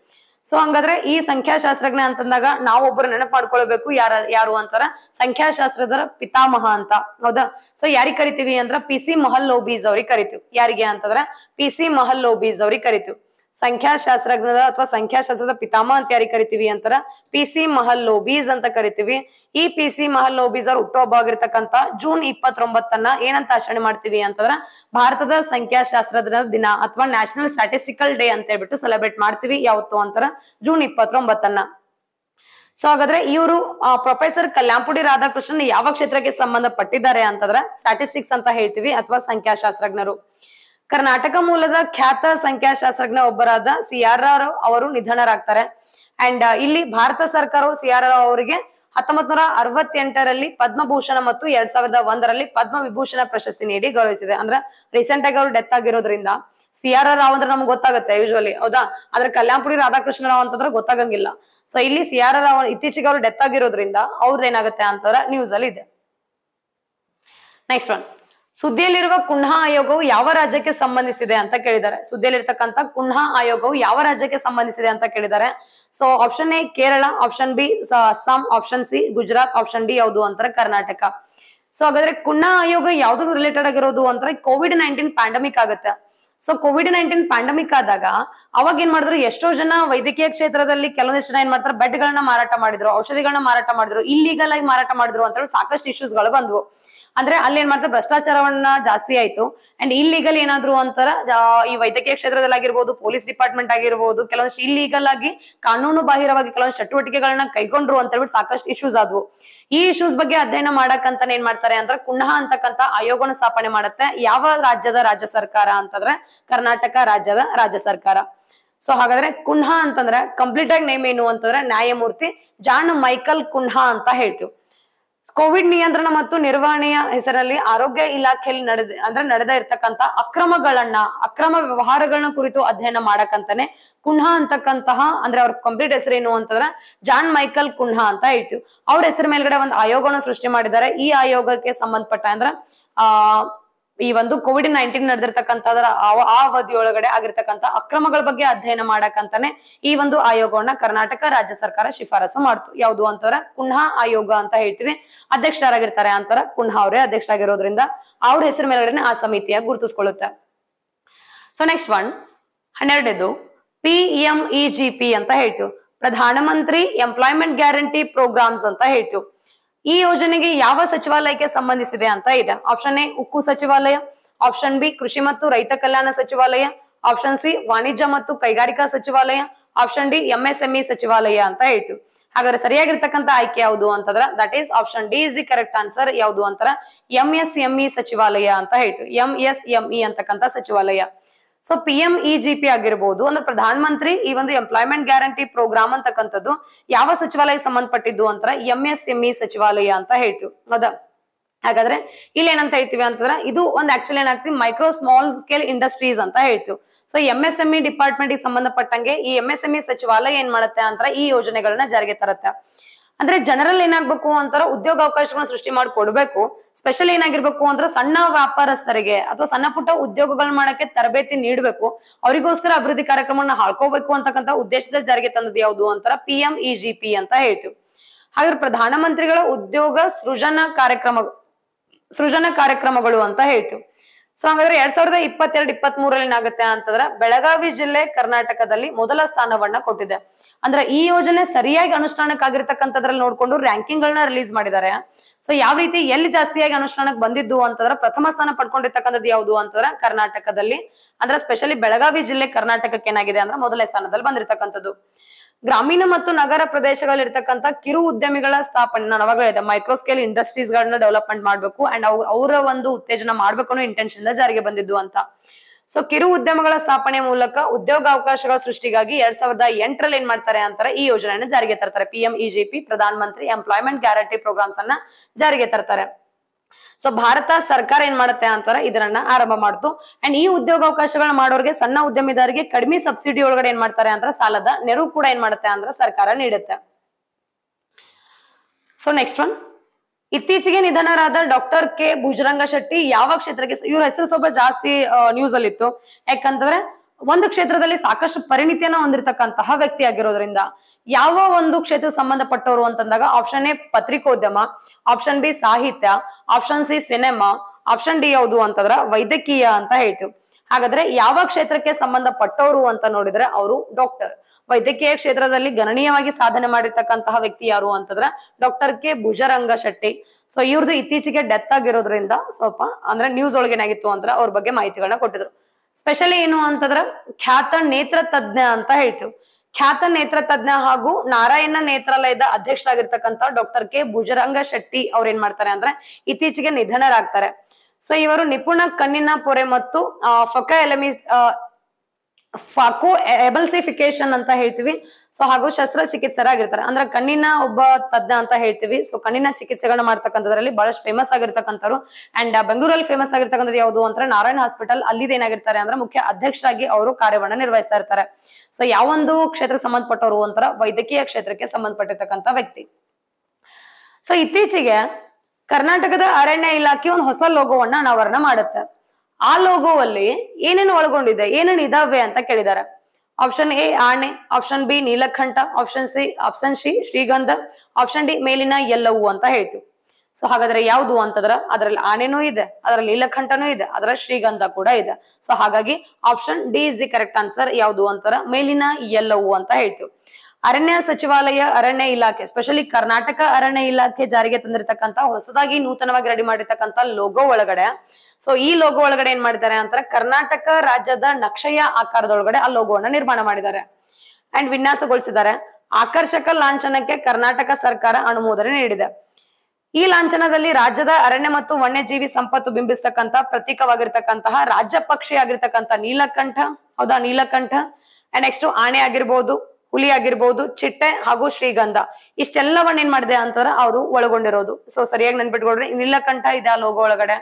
ಸೊ ಹಂಗಾದ್ರೆ ಈ ಸಂಖ್ಯಾಶಾಸ್ತ್ರಜ್ಞ ಅಂತಂದಾಗ ನಾವೊಬ್ಬರು ನೆನಪು ಮಾಡ್ಕೊಳ್ಬೇಕು ಯಾರ ಯಾರು ಅಂತಾರ ಸಂಖ್ಯಾಶಾಸ್ತ್ರದ ಪಿತಾಮಹ ಅಂತ ಹೌದಾ ಸೊ ಯಾರಿಗ್ ಕರಿತೀವಿ ಅಂದ್ರ ಪಿ ಸಿ ಲೋಬೀಸ್ ಅವ್ರಿಗೆ ಕರಿತೀವಿ ಯಾರಿಗೆ ಅಂತಂದ್ರ ಪಿ ಸಿ ಮಹಲ್ಲೋಬೀಸ್ ಅವ್ರಿಗೆ ಕರಿತೀವಿ ಸಂಖ್ಯಾಶಾಸ್ತ್ರಜ್ಞದ ಅಥವಾ ಸಂಖ್ಯಾಶಾಸ್ತ್ರದ ಪಿತಾಮಹ ಅಂತ ಯಾರಿಗೆ ಕರಿತೀವಿ ಅಂತಾರ ಪಿ ಸಿ ಮಹಲ್ಲೋಬೀಸ್ ಅಂತ ಕರಿತೀವಿ ಈ ಪಿ ಸಿ ಮಹಲ್ಲೋಬಿಸರ್ ಹುಟ್ಟುಹಬ್ಬ ಆಗಿರ್ತಕ್ಕಂತ ಜೂನ್ ಇಪ್ಪತ್ತೊಂಬತ್ತನ್ನ ಏನಂತ ಆಚರಣೆ ಮಾಡ್ತೀವಿ ಅಂತಂದ್ರ ಭಾರತದ ಸಂಖ್ಯಾಶಾಸ್ತ್ರದ ದಿನ ಅಥವಾ ನ್ಯಾಷನಲ್ ಸ್ಟಾಟಿಸ್ಟಿಕಲ್ ಡೇ ಅಂತ ಹೇಳ್ಬಿಟ್ಟು ಸೆಲೆಬ್ರೇಟ್ ಮಾಡ್ತೀವಿ ಯಾವತ್ತು ಅಂತಾರ ಜೂನ್ ಇಪ್ಪತ್ತೊಂಬತ್ತನ್ನ ಸೊ ಹಾಗಾದ್ರೆ ಇವರು ಪ್ರೊಫೆಸರ್ ಕಲ್ಯಾಂಪುಡಿ ರಾಧಾಕೃಷ್ಣನ್ ಯಾವ ಕ್ಷೇತ್ರಕ್ಕೆ ಸಂಬಂಧಪಟ್ಟಿದ್ದಾರೆ ಅಂತಂದ್ರ ಸ್ಟಾಟಿಸ್ಟಿಕ್ಸ್ ಅಂತ ಹೇಳ್ತೀವಿ ಅಥವಾ ಸಂಖ್ಯಾಶಾಸ್ತ್ರಜ್ಞರು ಕರ್ನಾಟಕ ಮೂಲದ ಖ್ಯಾತ ಸಂಖ್ಯಾಶಾಸ್ತ್ರಜ್ಞ ಒಬ್ಬರಾದ ಸಿ ಆರ್ ಅವರು ನಿಧನರಾಗ್ತಾರೆ ಅಂಡ್ ಇಲ್ಲಿ ಭಾರತ ಸರ್ಕಾರವು ಸಿ ಆರ್ ಆರ್ ಅವರಿಗೆ ಹತ್ತೊಂಬತ್ ನೂರ ಅರವತ್ತೆಂಟರಲ್ಲಿ ಪದ್ಮಭೂಷಣ ಮತ್ತು ಎರಡ್ ಸಾವಿರದ ಒಂದರಲ್ಲಿ ಪದ್ಮ ವಿಭೂಷಣ ಪ್ರಶಸ್ತಿ ನೀಡಿ ಗೌರವಿಸಿದೆ ಅಂದ್ರೆ ರೀಸೆಂಟ್ ಆಗಿ ಅವರು ಡೆತ್ ಆಗಿರೋದ್ರಿಂದ ಸಿ ಆರ್ ಆರ್ ರಾವ್ ಅಂದ್ರೆ ನಮ್ಗೆ ಗೊತ್ತಾಗುತ್ತೆ ಯೂಶುವಲಿ ಹೌದಾ ಆದ್ರೆ ಕಲ್ಯಾಣಪುರಿ ರಾಧಾಕೃಷ್ಣ ರಾವ್ ಅಂತಂದ್ರೆ ಗೊತ್ತಾಗಂಗಿಲ್ಲ ಸೊ ಇಲ್ಲಿ ಸಿ ಆರ್ ಆರ್ ರಾವ್ ಇತ್ತೀಚೆಗೆ ಅವರು ಡೆತ್ ಆಗಿರೋದ್ರಿಂದ ಅವ್ರದ್ದು ಏನಾಗುತ್ತೆ ಅಂತಂದ್ರೆ ನ್ಯೂಸ್ ಅಲ್ಲಿ ಇದೆ ನೆಕ್ಸ್ಟ್ ಒನ್ ಸುದ್ದಿಯಲ್ಲಿರುವ ಕುಣ್ಹಾ ಆಯೋಗವು ಯಾವ ರಾಜ್ಯಕ್ಕೆ ಸಂಬಂಧಿಸಿದೆ ಅಂತ ಕೇಳಿದ್ದಾರೆ ಸುದ್ದಿಯಲ್ಲಿರ್ತಕ್ಕಂಥ ಕುಣ್ಹಾ ಆಯೋಗವು ಯಾವ ರಾಜ್ಯಕ್ಕೆ ಸಂಬಂಧಿಸಿದೆ ಅಂತ ಕೇಳಿದ್ದಾರೆ so option A Kerala option B Assam option C Gujarat option D ಯಾವುದು ಅಂತಾರೆ ಕರ್ನಾಟಕ ಸೊ ಹಾಗಾದ್ರೆ ಕುಣಾ ಆಯೋಗ ಯಾವ್ದು ರಿಲೇಟೆಡ್ ಆಗಿರೋದು ಅಂದ್ರೆ ಕೋವಿಡ್ ನೈನ್ಟೀನ್ ಪ್ಯಾಂಡಮಿಕ್ ಆಗುತ್ತೆ ಸೊ ಕೋವಿಡ್ ನೈನ್ಟೀನ್ ಪ್ಯಾಂಡಮಿಕ್ ಆದಾಗ ಅವಾಗ ಏನ್ ಮಾಡಿದ್ರು ಎಷ್ಟೋ ಜನ ವೈದ್ಯಕೀಯ ಕ್ಷೇತ್ರದಲ್ಲಿ ಕೆಲವೊಂದಿಷ್ಟು ಜನ ಏನ್ ಮಾಡ್ತಾರೆ ಬೆಡ್ ಗಳನ್ನ ಮಾರಾಟ ಮಾಡಿದ್ರು ಔಷಧಿಗಳನ್ನ ಮಾರಾಟ ಮಾಡಿದ್ರು ಇಲ್ಲಿಗಲ್ ಆಗಿ ಮಾರಾಟ ಮಾಡಿದ್ರು ಅಂತ ಹೇಳಿ ಸಾಕಷ್ಟು ಇಶ್ಯೂಸ್ ಗಳು ಬಂದ್ವು ಅಂದ್ರೆ ಅಲ್ಲಿ ಏನ್ ಮಾಡ್ತಾರೆ ಭ್ರಷ್ಟಾಚಾರವನ್ನ ಜಾಸ್ತಿ ಆಯ್ತು ಅಂಡ್ ಇಲ್ಲಿಗಲ್ ಏನಾದ್ರು ಅಂತಾರ ಈ ವೈದ್ಯಕೀಯ ಕ್ಷೇತ್ರದಲ್ಲಿ ಆಗಿರ್ಬೋದು ಪೊಲೀಸ್ ಡಿಪಾರ್ಟ್ಮೆಂಟ್ ಆಗಿರ್ಬೋದು ಕೆಲವೊಂದಷ್ಟು ಇಲ್ಲಿಗಲ್ ಆಗಿ ಕಾನೂನು ಬಾಹಿರವಾಗಿ ಕೆಲವೊಂದು ಚಟುವಟಿಕೆಗಳನ್ನ ಕೈಗೊಂಡ್ರು ಅಂತ ಹೇಳ್ಬಿಟ್ಟು ಸಾಕಷ್ಟು ಇಶ್ಯೂಸ್ ಆದ್ವು ಈ ಇಶ್ಯೂಸ್ ಬಗ್ಗೆ ಅಧ್ಯಯನ ಮಾಡಕ್ಕಂತ ಏನ್ ಮಾಡ್ತಾರೆ ಅಂದ್ರೆ ಕುಣಹ ಅಂತಕ್ಕಂತ ಆಯೋಗನ ಸ್ಥಾಪನೆ ಮಾಡುತ್ತೆ ಯಾವ ರಾಜ್ಯದ ರಾಜ್ಯ ಸರ್ಕಾರ ಅಂತಂದ್ರೆ ಕರ್ನಾಟಕ ರಾಜ್ಯದ ರಾಜ್ಯ ಸರ್ಕಾರ ಸೊ ಹಾಗಾದ್ರೆ ಕುನ್ಹಾ ಅಂತಂದ್ರೆ ಕಂಪ್ಲೀಟ್ ಆಗಿ ನೇಮ್ ಏನು ಅಂತಂದ್ರೆ ನ್ಯಾಯಮೂರ್ತಿ ಜಾನ್ ಮೈಕಲ್ ಕುನ್ಹಾ ಅಂತ ಹೇಳ್ತೀವಿ ಕೋವಿಡ್ ನಿಯಂತ್ರಣ ಮತ್ತು ನಿರ್ವಹಣೆಯ ಹೆಸರಲ್ಲಿ ಆರೋಗ್ಯ ಇಲಾಖೆಯಲ್ಲಿ ನಡೆದ ಅಂದ್ರೆ ನಡೆದ ಇರ್ತಕ್ಕಂತ ಅಕ್ರಮಗಳನ್ನ ಅಕ್ರಮ ವ್ಯವಹಾರಗಳನ್ನ ಕುರಿತು ಅಧ್ಯಯನ ಮಾಡಕ್ಕಂತಾನೆ ಕುನ್ಹಾ ಅಂತಕ್ಕಂತಹ ಅಂದ್ರೆ ಅವ್ರ ಕಂಪ್ಲೀಟ್ ಹೆಸರೇನು ಅಂತಂದ್ರೆ ಜಾನ್ ಮೈಕಲ್ ಕುನ್ಹಾ ಅಂತ ಹೇಳ್ತೀವಿ ಅವ್ರ ಹೆಸರು ಮೇಲ್ಗಡೆ ಒಂದು ಆಯೋಗವನ್ನು ಸೃಷ್ಟಿ ಮಾಡಿದ್ದಾರೆ ಈ ಆಯೋಗಕ್ಕೆ ಸಂಬಂಧಪಟ್ಟ ಅಂದ್ರ ಆ ಈ ಒಂದು ಕೋವಿಡ್ ನೈನ್ಟೀನ್ ನಡೆದಿರ್ತಕ್ಕಂಥದ್ರ ಆ ಅವಧಿಯೊಳಗಡೆ ಆಗಿರ್ತಕ್ಕಂಥ ಅಕ್ರಮಗಳ ಬಗ್ಗೆ ಅಧ್ಯಯನ ಮಾಡಕ್ಕಂತಾನೆ ಈ ಒಂದು ಆಯೋಗವನ್ನ ಕರ್ನಾಟಕ ರಾಜ್ಯ ಸರ್ಕಾರ ಶಿಫಾರಸು ಮಾಡ್ತು ಯಾವುದು ಅಂತಾರ ಕುನ್ಹಾ ಆಯೋಗ ಅಂತ ಹೇಳ್ತೀವಿ ಅಧ್ಯಕ್ಷರಾಗಿರ್ತಾರೆ ಅಂತಾರ ಕುನ್ಹಾ ಅವರೇ ಅಧ್ಯಕ್ಷರಾಗಿರೋದ್ರಿಂದ ಅವ್ರ ಹೆಸರು ಮೇಲ್ಗಡೆನೆ ಆ ಸಮಿತಿಯ ಗುರುತಿಸ್ಕೊಳ್ಳುತ್ತೆ ಸೊ ನೆಕ್ಸ್ಟ್ ಒನ್ ಹನ್ನೆರಡನೇದು ಪಿ ಎಂ ಜಿ ಪಿ ಅಂತ ಹೇಳ್ತೀವಿ ಪ್ರಧಾನಮಂತ್ರಿ ಎಂಪ್ಲಾಯ್ಮೆಂಟ್ ಗ್ಯಾರಂಟಿ ಪ್ರೋಗ್ರಾಮ್ಸ್ ಅಂತ ಹೇಳ್ತೀವಿ ಈ ಯೋಜನೆಗೆ ಯಾವ ಸಚಿವಾಲಯಕ್ಕೆ ಸಂಬಂಧಿಸಿದೆ ಅಂತ ಇದೆ ಆಪ್ಷನ್ ಎ ಉಕ್ಕು ಸಚಿವಾಲಯ ಆಪ್ಷನ್ ಬಿ ಕೃಷಿ ಮತ್ತು ರೈತ ಕಲ್ಯಾಣ ಸಚಿವಾಲಯ ಆಪ್ಷನ್ ಸಿ ವಾಣಿಜ್ಯ ಮತ್ತು ಕೈಗಾರಿಕಾ ಸಚಿವಾಲಯ ಆಪ್ಷನ್ ಡಿ ಎಂಎಸ್ಎಂಇ ಸಚಿವಾಲಯ ಅಂತ ಹೇಳ್ತೀವಿ ಹಾಗಾದ್ರೆ ಸರಿಯಾಗಿರ್ತಕ್ಕಂಥ ಆಯ್ಕೆ ಯಾವುದು ಅಂತಂದ್ರ that is option D is the correct answer ಯಾವುದು ಅಂತಾರ ಎಂ ಎಸ್ ಎಂಇ ಸಚಿವಾಲಯ ಅಂತ ಹೇಳ್ತೀವಿ ಎಂ ಎಸ್ ಎಂಇ ಅಂತಕ್ಕಂಥ ಸಚಿವಾಲಯ so P M E G P ಆಗಿರ್ಬೋದು ಅಂದ್ರೆ ಪ್ರಧಾನ ಮಂತ್ರಿ ಈ ಒಂದು ಎಂಪ್ಲಾಯ್ಮೆಂಟ್ ಗ್ಯಾರಂಟಿ ಪ್ರೋಗ್ರಾಮ್ ಅಂತಕ್ಕಂಥದ್ದು ಯಾವ ಸಚಿವಾಲಯ ಸಂಬಂಧಪಟ್ಟಿದ್ದು ಅಂತ ಎಂ ಎಸ್ ಎಂ ಇ ಸಚಿವಾಲಯ ಅಂತ ಹೇಳ್ತೀವಿ ಹೌದಾ ಹಾಗಾದ್ರೆ ಇಲ್ಲಿ ಏನಂತ ಹೇಳ್ತೀವಿ ಅಂತಂದ್ರೆ ಇದು ಒಂದು ಆಕ್ಚುಲಿ ಏನಾಗ್ತಿ ಮೈಕ್ರೋ ಸ್ಮಾಲ್ ಸ್ಕೇಲ್ ಇಂಡಸ್ಟ್ರೀಸ್ ಅಂತ ಹೇಳ್ತೀವಿ so M S M E department ಸಂಬಂಧಪಟ್ಟಂಗೆ ಈ ಎಂ ಎಸ್ ಎಂಇ ಸಚಿವಾಲಯ ಏನ್ ಮಾಡುತ್ತೆ ಅಂತ ಈ ಯೋಜನೆಗಳನ್ನ ಜಾರಿಗೆ ತರತ್ತೆ ಅಂದ್ರೆ ಜನರಲ್ ಏನಾಗ್ಬೇಕು ಅಂತಾರ ಉದ್ಯೋಗಾವಕಾಶಗಳನ್ನ ಸೃಷ್ಟಿ ಮಾಡಿ ಕೊಡ್ಬೇಕು ಸ್ಪೆಷಲ್ ಏನಾಗಿರ್ಬೇಕು ಅಂದ್ರೆ ಸಣ್ಣ ವ್ಯಾಪಾರಸ್ಥರಿಗೆ ಅಥವಾ ಸಣ್ಣ ಪುಟ್ಟ ಉದ್ಯೋಗಗಳನ್ನ ಮಾಡಕ್ಕೆ ತರಬೇತಿ ನೀಡಬೇಕು ಅವರಿಗೋಸ್ಕರ ಅಭಿವೃದ್ಧಿ ಕಾರ್ಯಕ್ರಮಗಳನ್ನ ಹಾಳ್ಕೋಬೇಕು ಅಂತಕ್ಕಂಥ ಉದ್ದೇಶದ ಜಾರಿಗೆ ತಂದದ್ದು ಯಾವುದು ಅಂತಾರ P M E G P ಅಂತ ಹೇಳ್ತೀವಿ ಹಾಗಾದ್ರೆ ಪ್ರಧಾನಮಂತ್ರಿಗಳ ಉದ್ಯೋಗ ಸೃಜನ ಕಾರ್ಯಕ್ರಮ ಸೃಜನ ಕಾರ್ಯಕ್ರಮಗಳು ಅಂತ ಹೇಳ್ತೀವಿ ಸೊ ಹಂಗಾದ್ರೆ ಎರಡ್ ಸಾವಿರದ ಇಪ್ಪತ್ತೆರಡು ಇಪ್ಪತ್ತ್ ಮೂರಲ್ಲಿ ಏನಾಗುತ್ತೆ ಅಂತಂದ್ರೆ ಬೆಳಗಾವಿ ಜಿಲ್ಲೆ ಕರ್ನಾಟಕದಲ್ಲಿ ಮೊದಲ ಸ್ಥಾನವನ್ನ ಕೊಟ್ಟಿದೆ ಅಂದ್ರೆ ಈ ಯೋಜನೆ ಸರಿಯಾಗಿ ಅನುಷ್ಠಾನಕ್ಕಾಗಿರ್ತಕ್ಕಂಥದ್ರಲ್ಲಿ ನೋಡ್ಕೊಂಡು ರ್ಯಾಂಕಿಂಗ್ ಗಳನ್ನ ರಿಲೀಸ್ ಮಾಡಿದ್ದಾರೆ ಸೊ ಯಾವ ರೀತಿ ಎಲ್ಲಿ ಜಾಸ್ತಿಯಾಗಿ ಅನುಷ್ಠಾನಕ್ಕೆ ಬಂದಿದ್ದು ಅಂತಂದ್ರೆ ಪ್ರಥಮ ಸ್ಥಾನ ಪಡ್ಕೊಂಡಿರ್ತಕ್ಕಂಥದ್ದು ಯಾವುದು ಅಂತಂದ್ರೆ ಕರ್ನಾಟಕದಲ್ಲಿ ಅಂದ್ರೆ ಸ್ಪೆಷಲಿ ಬೆಳಗಾವಿ ಜಿಲ್ಲೆ ಕರ್ನಾಟಕಕ್ಕೆ ಏನಾಗಿದೆ ಅಂದ್ರೆ ಮೊದಲ ಸ್ಥಾನದಲ್ಲಿ ಬಂದಿರತಕ್ಕಂಥದ್ದು ಗ್ರಾಮೀಣ ಮತ್ತು ನಗರ ಪ್ರದೇಶಗಳಲ್ಲಿ ಇರ್ತಕ್ಕಂಥ ಕಿರು ಉದ್ಯಮಿಗಳ ಸ್ಥಾಪನೆ ನಾನು ಅವಾಗ ಹೇಳಿದೆ ಮೈಕ್ರೋ ಇಂಡಸ್ಟ್ರೀಸ್ ಗಳನ್ನ ಡೆವಲಪ್ಮೆಂಟ್ ಮಾಡ್ಬೇಕು ಅಂಡ್ ಅವರ ಒಂದು ಉತ್ತೇಜನ ಮಾಡ್ಬೇಕು ಅನ್ನೋ ಇಂಟೆನ್ಷನ್ ಜಾರಿಗೆ ಬಂದಿದ್ದು ಅಂತ ಸೊ ಕಿರು ಉದ್ಯಮಗಳ ಸ್ಥಾಪನೆ ಮೂಲಕ ಉದ್ಯೋಗಾವಕಾಶಗಳ ಸೃಷ್ಟಿಗಾಗಿ ಎರಡ್ ಸಾವಿರದ ಎಂಟರಲ್ಲಿ ಏನ್ ಮಾಡ್ತಾರೆ ಅಂತಾರೆ ಈ ಯೋಜನೆಯನ್ನು ಜಾರಿಗೆ ತರ್ತಾರೆ ಪಿ ಎಂ ಇಜಿಪಿ ಪ್ರಧಾನ ಮಂತ್ರಿ ಎಂಪ್ಲಾಯ್ಮೆಂಟ್ ಗ್ಯಾರಂಟಿ ಪ್ರೋಗ್ರಾಮ್ಸ್ ಅನ್ನ ಜಾರಿಗೆ ತರ್ತಾರೆ ಸೊ ಭಾರತ ಸರ್ಕಾರ ಏನ್ ಮಾಡುತ್ತೆ ಅಂತಾರೆ ಇದನ್ನ ಆರಂಭ ಮಾಡ್ತು ಅಂಡ್ ಈ ಉದ್ಯೋಗಾವಕಾಶಗಳನ್ನ ಮಾಡೋರಿಗೆ ಸಣ್ಣ ಉದ್ಯಮಿದಾರಿಗೆ ಕಡಿಮೆ ಸಬ್ಸಿಡಿ ಒಳಗಡೆ ಏನ್ ಮಾಡ್ತಾರೆ ಅಂದ್ರೆ ಸಾಲದ ನೆರವು ಕೂಡ ಏನ್ ಮಾಡುತ್ತೆ ಅಂದ್ರೆ ಸರ್ಕಾರ ನೀಡುತ್ತೆ ಸೊ ನೆಕ್ಸ್ಟ್ ಒನ್ ಇತ್ತೀಚೆಗೆ ನಿಧನರಾದ ಡಾಕ್ಟರ್ ಕೆ ಭುಜರಂಗ ಶೆಟ್ಟಿ ಯಾವ ಕ್ಷೇತ್ರಕ್ಕೆ ಇವ್ರ ಹೆಸರು ಸ್ವಲ್ಪ ಜಾಸ್ತಿ ನ್ಯೂಸ್ ಅಲ್ಲಿ ಇತ್ತು ಯಾಕಂತಂದ್ರೆ ಒಂದು ಕ್ಷೇತ್ರದಲ್ಲಿ ಸಾಕಷ್ಟು ಪರಿಣಿತಿಯನ್ನ ಹೊಂದಿರತಕ್ಕಂತಹ ವ್ಯಕ್ತಿ ಆಗಿರೋದ್ರಿಂದ ಯಾವ ಒಂದು ಕ್ಷೇತ್ರ ಸಂಬಂಧಪಟ್ಟವರು ಅಂತಂದಾಗ ಆಪ್ಷನ್ ಎ ಪತ್ರಿಕೋದ್ಯಮ ಆಪ್ಷನ್ ಬಿ ಸಾಹಿತ್ಯ option C cinema option D ಯಾವುದು ಅಂತಂದ್ರ ವೈದ್ಯಕೀಯ ಅಂತ ಹೇಳ್ತೀವಿ ಹಾಗಾದ್ರೆ ಯಾವ ಕ್ಷೇತ್ರಕ್ಕೆ ಸಂಬಂಧಪಟ್ಟವರು ಅಂತ ನೋಡಿದ್ರೆ ಅವರು ಡಾಕ್ಟರ್ ವೈದ್ಯಕೀಯ ಕ್ಷೇತ್ರದಲ್ಲಿ ಗಣನೀಯವಾಗಿ ಸಾಧನೆ ಮಾಡಿರ್ತಕ್ಕಂತಹ ವ್ಯಕ್ತಿ ಯಾರು ಅಂತಂದ್ರೆ doctor K Bhujanga Shetty so ಇವ್ರದ್ದು ಇತ್ತೀಚೆಗೆ ಡೆತ್ ಆಗಿರೋದ್ರಿಂದ ಸ್ವಲ್ಪ ಅಂದ್ರೆ ನ್ಯೂಸ್ ಒಳಗೆ ಏನಾಗಿತ್ತು ಅಂದ್ರೆ ಅವ್ರ ಬಗ್ಗೆ ಮಾಹಿತಿಗಳನ್ನ ಕೊಟ್ಟಿದ್ರು ಸ್ಪೆಷಲಿ ಏನು ಅಂತಂದ್ರೆ ಖ್ಯಾತ ನೇತ್ರ ತಜ್ಞ ಅಂತ ಹೇಳ್ತೀವಿ ಖ್ಯಾತ ನೇತ್ರ ತಜ್ಞ ಹಾಗೂ ನಾರಾಯಣ ನೇತ್ರಾಲಯದ ಅಧ್ಯಕ್ಷರಾಗಿರ್ತಕ್ಕಂಥ ಡಾಕ್ಟರ್ ಕೆ ಭುಜರಂಗ ಶೆಟ್ಟಿ ಅವ್ರ ಏನ್ ಮಾಡ್ತಾರೆ ಅಂದ್ರೆ ಇತ್ತೀಚೆಗೆ ನಿಧನರಾಗ್ತಾರೆ ಸೊ ಇವರು ನಿಪುಣ ಕಣ್ಣಿನ ಪೊರೆ ಮತ್ತು ಫೊಕ ಎಲೆಮಿ ಫಾಕೋ ಎಬಲ್ಸಿಫಿಕೇಶನ್ ಅಂತ ಹೇಳ್ತೀವಿ ಸೊ ಹಾಗೂ ಶಸ್ತ್ರಚಿಕಿತ್ಸರಾಗಿರ್ತಾರೆ ಅಂದ್ರೆ ಕಣ್ಣಿನ ಒಬ್ಬ ತಜ್ಞ ಅಂತ ಹೇಳ್ತೀವಿ ಸೊ ಕಣ್ಣಿನ ಚಿಕಿತ್ಸೆಗಳನ್ನ ಮಾಡ್ತಕ್ಕಂಥದ್ರಲ್ಲಿ ಬಹಳಷ್ಟು ಫೇಮಸ್ ಆಗಿರ್ತಕ್ಕಂಥವ್ರು ಅಂಡ್ ಬೆಂಗಳೂರಲ್ಲಿ ಫೇಮಸ್ ಆಗಿರ್ತಕ್ಕಂಥದ್ದು ಯಾವುದು ಅಂದ್ರೆ ನಾರಾಯಣ ಹಾಸ್ಪಿಟಲ್ ಅಲ್ಲಿ ಏನಾಗಿರ್ತಾರೆ ಅಂದ್ರೆ ಮುಖ್ಯ ಅಧ್ಯಕ್ಷರಾಗಿ ಅವರು ಕಾರ್ಯವನ್ನ ನಿರ್ವಹಿಸ್ತಾ ಇರ್ತಾರೆ ಸೊ ಯಾವೊಂದು ಕ್ಷೇತ್ರ ಸಂಬಂಧಪಟ್ಟವರು ಅಂತರ ವೈದ್ಯಕೀಯ ಕ್ಷೇತ್ರಕ್ಕೆ ಸಂಬಂಧಪಟ್ಟಿರ್ತಕ್ಕಂಥ ವ್ಯಕ್ತಿ ಸೊ ಇತ್ತೀಚೆಗೆ ಕರ್ನಾಟಕದ ಅರಣ್ಯ ಇಲಾಖೆ ಒಂದು ಹೊಸ ಲೋಗೋವನ್ನ ಅನಾವರಣ ಮಾಡುತ್ತೆ ಆ ಲೋಗೋವಲ್ಲಿ ಏನೇನು ಒಳಗೊಂಡಿದೆ ಏನೇನು ಇದಾವೆ ಅಂತ ಕೇಳಿದ್ದಾರೆ ಆಪ್ಷನ್ ಎ ಆಣೆ ಆಪ್ಷನ್ ಬಿ ನೀಲಕಂಠ ಆಪ್ಷನ್ ಸಿ ಆಪ್ಷನ್ ಸಿ ಶ್ರೀಗಂಧ ಆಪ್ಷನ್ ಡಿ ಮೇಲಿನ ಎಲ್ಲವು ಅಂತ ಹೇಳ್ತು ಸೊ ಹಾಗಾದ್ರೆ ಯಾವುದು ಅಂತಂದ್ರ ಅದರಲ್ಲಿ ಆಣೆನೂ ಇದೆ ಅದರಲ್ಲಿ ನೀಲಕಂಠನೂ ಇದೆ ಅದರ ಶ್ರೀಗಂಧ ಕೂಡ ಇದೆ ಸೊ ಹಾಗಾಗಿ option D is the correct answer ಯಾವುದು ಅಂತಾರ ಮೇಲಿನ ಎಲ್ಲವು ಅಂತ ಹೇಳ್ತೀವಿ ಅರಣ್ಯ ಸಚಿವಾಲಯ ಅರಣ್ಯ ಇಲಾಖೆ ಸ್ಪೆಷಲಿ ಕರ್ನಾಟಕ ಅರಣ್ಯ ಇಲಾಖೆ ಜಾರಿಗೆ ತಂದಿರತಕ್ಕಂತ ಹೊಸದಾಗಿ ನೂತನವಾಗಿ ರೆಡಿ ಮಾಡಿರ್ತಕ್ಕಂತ ಲೋಗೋ ಒಳಗಡೆ ಸೊ ಈ ಲೋಗೋ ಒಳಗಡೆ ಏನ್ ಮಾಡಿದ್ದಾರೆ ಅಂತಾರೆ ಕರ್ನಾಟಕ ರಾಜ್ಯದ ನಕ್ಷೆಯ ಆಕಾರದೊಳಗಡೆ ಆ ಲೋಗೋವನ್ನ ನಿರ್ಮಾಣ ಮಾಡಿದ್ದಾರೆ ಅಂಡ್ ವಿನ್ಯಾಸಗೊಳಿಸಿದ್ದಾರೆ ಆಕರ್ಷಕ ಲಾಂಛನಕ್ಕೆ ಕರ್ನಾಟಕ ಸರ್ಕಾರ ಅನುಮೋದನೆ ನೀಡಿದೆ ಈ ಲಾಂಛನದಲ್ಲಿ ರಾಜ್ಯದ ಅರಣ್ಯ ಮತ್ತು ವನ್ಯಜೀವಿ ಸಂಪತ್ತು ಬಿಂಬಿಸ್ತಕ್ಕಂತಹ ಪ್ರತೀಕವಾಗಿರ್ತಕ್ಕಂತಹ ರಾಜ್ಯ ಪಕ್ಷಿ ಆಗಿರ್ತಕ್ಕಂಥ ನೀಲಕಂಠ ಹೌದಾ ನೀಲಕಂಠ ಅಂಡ್ ನೆಕ್ಸ್ಟ್ ಆಣೆ ಆಗಿರ್ಬೋದು ಹುಲಿ ಆಗಿರ್ಬಹುದು ಚಿಟ್ಟೆ ಹಾಗೂ ಶ್ರೀಗಂಧ ಇಷ್ಟೆಲ್ಲವನ್ನ ಏನ್ ಮಾಡಿದೆ ಅಂತಂದ್ರೆ ಅವರು ಒಳಗೊಂಡಿರೋದು ಸೊ ಸರಿಯಾಗಿ ನೆನ್ಪಿಟ್ಕೊಡ್ರಿ ನೀಲಕಂಠ ಇದೆ ಆ ಲೋಗೋ ಒಳಗಡೆ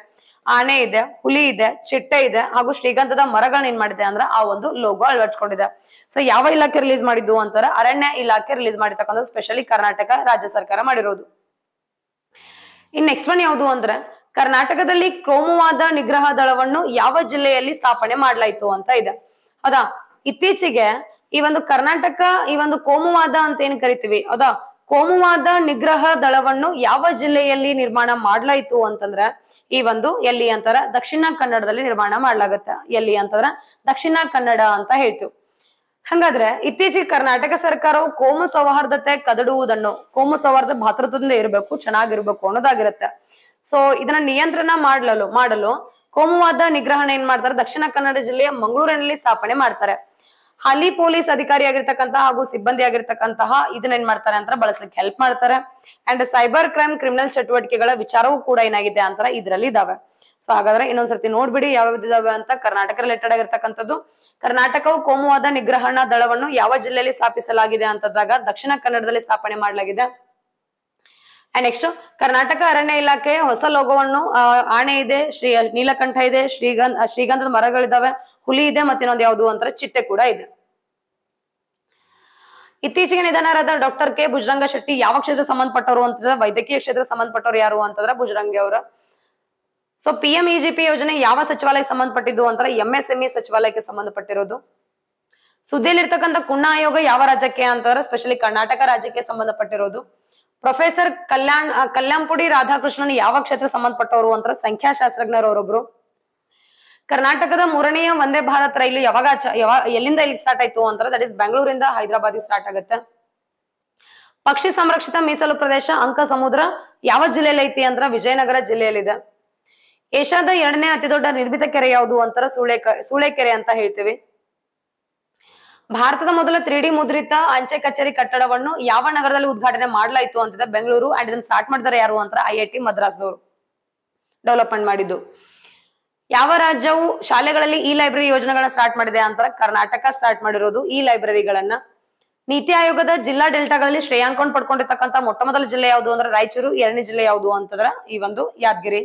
ಆನೆ ಇದೆ ಹುಲಿ ಇದೆ ಚಿಟ್ಟೆ ಇದೆ ಹಾಗೂ ಶ್ರೀಗಂಧದ ಮರಗಳನ್ನ ಏನ್ ಮಾಡಿದೆ ಅಂದ್ರೆ ಆ ಒಂದು ಲೋಗೋ ಅಳವಡಿಸ್ಕೊಂಡಿದೆ ಸೊ ಯಾವ ಇಲಾಖೆ ರಿಲೀಸ್ ಮಾಡಿದ್ದು ಅಂತಾರೆ ಅರಣ್ಯ ಇಲಾಖೆ ರಿಲೀಸ್ ಮಾಡಿರ್ತಕ್ಕಂಥದ್ದು ಸ್ಪೆಷಲಿ ಕರ್ನಾಟಕ ರಾಜ್ಯ ಸರ್ಕಾರ ಮಾಡಿರೋದು ಇನ್ ನೆಕ್ಸ್ಟ್ ಒನ್ ಯಾವುದು ಅಂದ್ರೆ ಕರ್ನಾಟಕದಲ್ಲಿ ಕ್ರೋಮವಾದ ನಿಗ್ರಹ ದಳವನ್ನು ಯಾವ ಜಿಲ್ಲೆಯಲ್ಲಿ ಸ್ಥಾಪನೆ ಮಾಡಲಾಯಿತು ಅಂತ ಇದೆ ಹೌದಾ ಇತ್ತೀಚೆಗೆ ಈ ಒಂದು ಕರ್ನಾಟಕ ಈ ಒಂದು ಕೋಮುವಾದ ಅಂತ ಏನ್ ಕರಿತೀವಿ ಹೌದಾ ಕೋಮುವಾದ ನಿಗ್ರಹ ದಳವನ್ನು ಯಾವ ಜಿಲ್ಲೆಯಲ್ಲಿ ನಿರ್ಮಾಣ ಮಾಡ್ಲಾಯ್ತು ಅಂತಂದ್ರೆ ಈ ಒಂದು ಎಲ್ಲಿ ಅಂತಾರ ದಕ್ಷಿಣ ಕನ್ನಡದಲ್ಲಿ ನಿರ್ಮಾಣ ಮಾಡ್ಲಾಗತ್ತೆ ಎಲ್ಲಿ ಅಂತಂದ್ರ ದಕ್ಷಿಣ ಕನ್ನಡ ಅಂತ ಹೇಳ್ತೀವಿ ಹಂಗಾದ್ರೆ ಇತ್ತೀಚೆಗೆ ಕರ್ನಾಟಕ ಸರ್ಕಾರವು ಕೋಮು ಸೌಹಾರ್ದತೆ ಕದಡುವುದನ್ನು ಕೋಮು ಸೌಹಾರ್ದ ಭಾತೃತ್ವದಿಂದ ಇರಬೇಕು ಚೆನ್ನಾಗಿರ್ಬೇಕು ಅನ್ನೋದಾಗಿರುತ್ತೆ ಸೊ ಇದನ್ನ ನಿಯಂತ್ರಣ ಮಾಡಲು ಮಾಡಲು ಕೋಮುವಾದ ನಿಗ್ರಹಣ ಏನ್ ಮಾಡ್ತಾರೆ ದಕ್ಷಿಣ ಕನ್ನಡ ಜಿಲ್ಲೆಯ ಮಂಗಳೂರಿನಲ್ಲಿ ಸ್ಥಾಪನೆ ಮಾಡ್ತಾರೆ ಅಲ್ಲಿ ಪೊಲೀಸ್ ಅಧಿಕಾರಿ ಆಗಿರ್ತಕ್ಕಂತಹ ಹಾಗೂ ಸಿಬ್ಬಂದಿ ಆಗಿರ್ತಕ್ಕಂತಹ ಇದನ್ನ ಏನ್ ಮಾಡ್ತಾರೆ ಅಂತ ಬಳಸಲಿಕ್ಕೆ ಹೆಲ್ಪ್ ಮಾಡ್ತಾರೆ ಅಂಡ್ ಸೈಬರ್ ಕ್ರೈಮ್ ಕ್ರಿಮಿನಲ್ ಚಟುವಟಿಕೆಗಳ ವಿಚಾರವೂ ಕೂಡ ಏನಾಗಿದೆ ಅಂತ ಇದರಲ್ಲಿ ಇದಾವೆ ಸೊ ಹಾಗಾದ್ರೆ ಇನ್ನೊಂದ್ಸರ್ತಿ ನೋಡ್ಬಿಡಿ ಯಾವ ಇದಾವೆ ಅಂತ ಕರ್ನಾಟಕ ರಿಲೇಟೆಡ್ ಆಗಿರ್ತಕ್ಕಂಥದ್ದು ಕರ್ನಾಟಕವು ಕೋಮುವಾದ ನಿಗ್ರಹಣ ದಳವನ್ನು ಯಾವ ಜಿಲ್ಲೆಯಲ್ಲಿ ಸ್ಥಾಪಿಸಲಾಗಿದೆ ಅಂತದಾಗ ದಕ್ಷಿಣ ಕನ್ನಡದಲ್ಲಿ ಸ್ಥಾಪನೆ ಮಾಡಲಾಗಿದೆ ಅಂಡ್ ನೆಕ್ಸ್ಟ್ ಕರ್ನಾಟಕ ಅರಣ್ಯ ಇಲಾಖೆ ಹೊಸ ಲೋಗೋವನ್ನು ಆಣೆ ಇದೆ ಶ್ರೀ ನೀಲಕಂಠ ಇದೆ ಶ್ರೀಗಂಧ ಶ್ರೀಗಂಧದ ಮರಗಳಿದಾವೆ ಹುಲಿ ಇದೆ ಮತ್ತೆ ಇನ್ನೊಂದು ಯಾವುದು ಅಂತ ಚಿಟ್ಟೆ ಕೂಡ ಇದೆ ಇತ್ತೀಚೆಗೆ ನಿಧನರಾದ ಡಾಕ್ಟರ್ ಕೆ ಭುಜರಂಗ ಶೆಟ್ಟಿ ಯಾವ ಕ್ಷೇತ್ರ ಸಂಬಂಧಪಟ್ಟವರು ಅಂತಂದ್ರೆ ವೈದ್ಯಕೀಯ ಕ್ಷೇತ್ರ ಸಂಬಂಧಪಟ್ಟವರು ಯಾರು ಅಂತಂದ್ರೆ ಭುಜರಂಗಿ ಅವರು so P M E G P e ಯೋಜನೆ ಯಾವ ಸಚಿವಾಲಯಕ್ಕೆ ಸಂಬಂಧಪಟ್ಟಿದ್ದು ಅಂತಂದ್ರೆ ಎಂಎಸ್ಎಂಇ e ಸಚಿವಾಲಯಕ್ಕೆ ಸಂಬಂಧಪಟ್ಟಿರೋದು ಸುದ್ದಿಯಲ್ಲಿ ಇರ್ತಕ್ಕಂಥ ಕುಣ್ಣ ಆಯೋಗ ಯಾವ ರಾಜ್ಯಕ್ಕೆ ಅಂತಂದ್ರೆ ಸ್ಪೆಷಲಿ ಕರ್ನಾಟಕ ರಾಜ್ಯಕ್ಕೆ ಸಂಬಂಧಪಟ್ಟಿರೋದು ಪ್ರೊಫೆಸರ್ ಕಲ್ಯಾಣ್ ಕಲ್ಯಾಂಪುಡಿ ರಾಧಾಕೃಷ್ಣನ್ ಯಾವ ಕ್ಷೇತ್ರ ಸಂಬಂಧಪಟ್ಟವರು ಸಂಖ್ಯಾಶಾಸ್ತ್ರಜ್ಞರು ಸಂಖ್ಯಾಶಾಸ್ತ್ರಜ್ಞರವರೊಬ್ರು ಕರ್ನಾಟಕದ ಮೂರನೆಯ ವಂದೇ ಭಾರತ್ ರೈಲು ಯಾವಾಗ ಎಲ್ಲಿಂದ ಇಲ್ಲಿ ಸ್ಟಾರ್ಟ್ ಆಯ್ತು ಅಂತಾರೆ ದಟ್ ಇಸ್ ಬೆಂಗಳೂರಿಂದ ಹೈದರಾಬಾದ್ ಸ್ಟಾರ್ಟ್ ಆಗುತ್ತೆ ಪಕ್ಷಿ ಸಂರಕ್ಷಿತ ಮೀಸಲು ಪ್ರದೇಶ ಅಂಕ ಸಮುದ್ರ ಯಾವ ಜಿಲ್ಲೆಯಲ್ಲಿ ಐತಿ ಅಂದ್ರೆ ವಿಜಯನಗರ ಜಿಲ್ಲೆಯಲ್ಲಿದೆ ಏಷ್ಯಾದ ಎರಡನೇ ಅತಿ ದೊಡ್ಡ ನಿರ್ಮಿತ ಕೆರೆ ಯಾವುದು ಅಂತಾರ ಸೂಳೆಕ ಕೆರೆ ಅಂತ ಹೇಳ್ತೀವಿ ಭಾರತದ ಮೊದಲ ತ್ರೀ ಡಿ ಮುದ್ರಿತ ಅಂಚೆ ಕಚೇರಿ ಕಟ್ಟಡವನ್ನು ಯಾವ ನಗರದಲ್ಲಿ ಉದ್ಘಾಟನೆ ಮಾಡಲಾಯಿತು ಅಂತಂದ್ರೆ ಬೆಂಗಳೂರು ಅಂಡ್ ಇದನ್ನ ಸ್ಟಾರ್ಟ್ ಮಾಡ್ತಾರೆ ಯಾರು ಅಂತ ಐಐಟಿ ಐ ಮದ್ರಾಸ್ ಅವರು ಡೆವಲಪ್ಮೆಂಟ್ ಮಾಡಿದ್ದು ಯಾವ ರಾಜ್ಯವು ಶಾಲೆಗಳಲ್ಲಿ ಇ ಲೈಬ್ರರಿ ಯೋಜನೆಗಳನ್ನ ಸ್ಟಾರ್ಟ್ ಮಾಡಿದೆ ಅಂತ ಕರ್ನಾಟಕ ಸ್ಟಾರ್ಟ್ ಮಾಡಿರೋದು ಇ ಲೈಬ್ರರಿಗಳನ್ನ ನೀತಿ ಆಯೋಗದ ಜಿಲ್ಲಾ ಡೆಲ್ಟಾಗಳಲ್ಲಿ ಶ್ರೇಯಾಂಕವನ್ನು ಪಡ್ಕೊಂಡಿರ್ತಕ್ಕಂಥ ಮೊಟ್ಟ ಮೊದಲ ಜಿಲ್ಲೆ ಯಾವುದು ಅಂದ್ರೆ ರಾಯಚೂರು ಎರಡನೇ ಜಿಲ್ಲೆ ಯಾವುದು ಅಂತಂದ್ರ ಈ ಒಂದು ಯಾದಗಿರಿ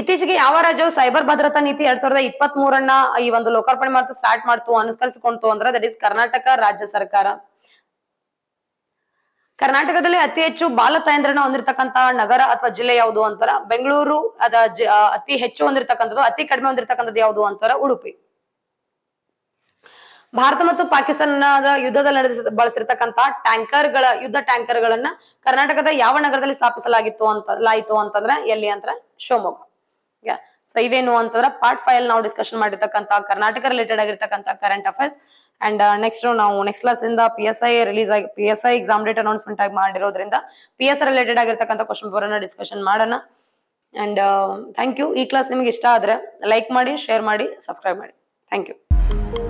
ಇತ್ತೀಚೆಗೆ ಯಾವ ರಾಜ್ಯವು ಸೈಬರ್ ಭದ್ರತಾ ನೀತಿ ಎರಡ್ ಸಾವಿರದ ಇಪ್ಪತ್ತ್ ಮೂರನ್ನ ಈ ಒಂದು ಲೋಕಾರ್ಪಣೆ ಮಾಡ್ತು ಸ್ಟಾರ್ಟ್ ಮಾಡ್ತು ಅನುಸರಿಸಿಕೊಂತು ಅಂದ್ರೆ ದಟ್ ಇಸ್ ಕರ್ನಾಟಕ ರಾಜ್ಯ ಸರ್ಕಾರ ಕರ್ನಾಟಕದಲ್ಲಿ ಅತಿ ಹೆಚ್ಚು ಬಾಲ ತಾಯಂದ್ರನ ಹೊಂದಿರತಕ್ಕಂತಹ ನಗರ ಅಥವಾ ಜಿಲ್ಲೆ ಯಾವುದು ಅಂತಾರ ಬೆಂಗಳೂರು ಅದ ಅತಿ ಹೆಚ್ಚು ಹೊಂದಿರತಕ್ಕಂಥದ್ದು ಅತಿ ಕಡಿಮೆ ಹೊಂದಿರತಕ್ಕಂಥದ್ದು ಯಾವುದು ಅಂತಾರ ಉಡುಪಿ ಭಾರತ ಮತ್ತು ಪಾಕಿಸ್ತಾನದ ಯುದ್ಧದಲ್ಲಿ ನಡೆಸ ಬಳಸಿರ್ತಕ್ಕಂತಹ ಟ್ಯಾಂಕರ್ಗಳ ಯುದ್ಧ ಗಳನ್ನ ಕರ್ನಾಟಕದ ಯಾವ ನಗರದಲ್ಲಿ ಸ್ಥಾಪಿಸಲಾಗಿತ್ತು ಅಂತ ಲಾಯಿತು ಅಂತಂದ್ರೆ ಎಲ್ಲಿ ಅಂದ್ರ ಶಿವಮೊಗ್ಗ ಸೊ ಇವೇನು ಅಂತಂದ್ರೆ ಪಾರ್ಟ್ ಅಲ್ಲಿ ನಾವು ಡಿಸ್ಕಶನ್ ಮಾಡಿರ್ತಕ್ಕಂಥ ಕರ್ನಾಟಕ ರಿಲೇಟೆಡ್ ಆಗಿರ್ತಕ್ಕಂಥ ಕರೆಂಟ್ ಅಫೇರ್ಸ್ ಅಂಡ್ ನೆಕ್ಸ್ಟ್ ನಾವು ನೆಕ್ಸ್ಟ್ ಕ್ಲಾಸ್ ಇಂದ ಪಿ ಎಸ್ ಐ ರಿಲೀಸ್ ಆಗಿ P S I exam date announcement ಆಗಿ ಮಾಡಿರೋದ್ರಿಂದ ಪಿ ಎಸ್ ರಿಲೇಟೆಡ್ ಆಗಿರ್ತಕ್ಕಂಥ ಕ್ವಶನ್ ಬರೋಣ ಡಿಸ್ಕಷನ್ ಮಾಡೋಣ ಅಂಡ್ ಥ್ಯಾಂಕ್ ಯು ಈ ಕ್ಲಾಸ್ ನಿಮ್ಗೆ ಇಷ್ಟ ಆದ್ರೆ ಲೈಕ್ ಮಾಡಿ ಶೇರ್ ಮಾಡಿ ಸಬ್ಸ್ಕ್ರೈಬ್ ಮಾಡಿ ಥ್ಯಾಂಕ್ ಯು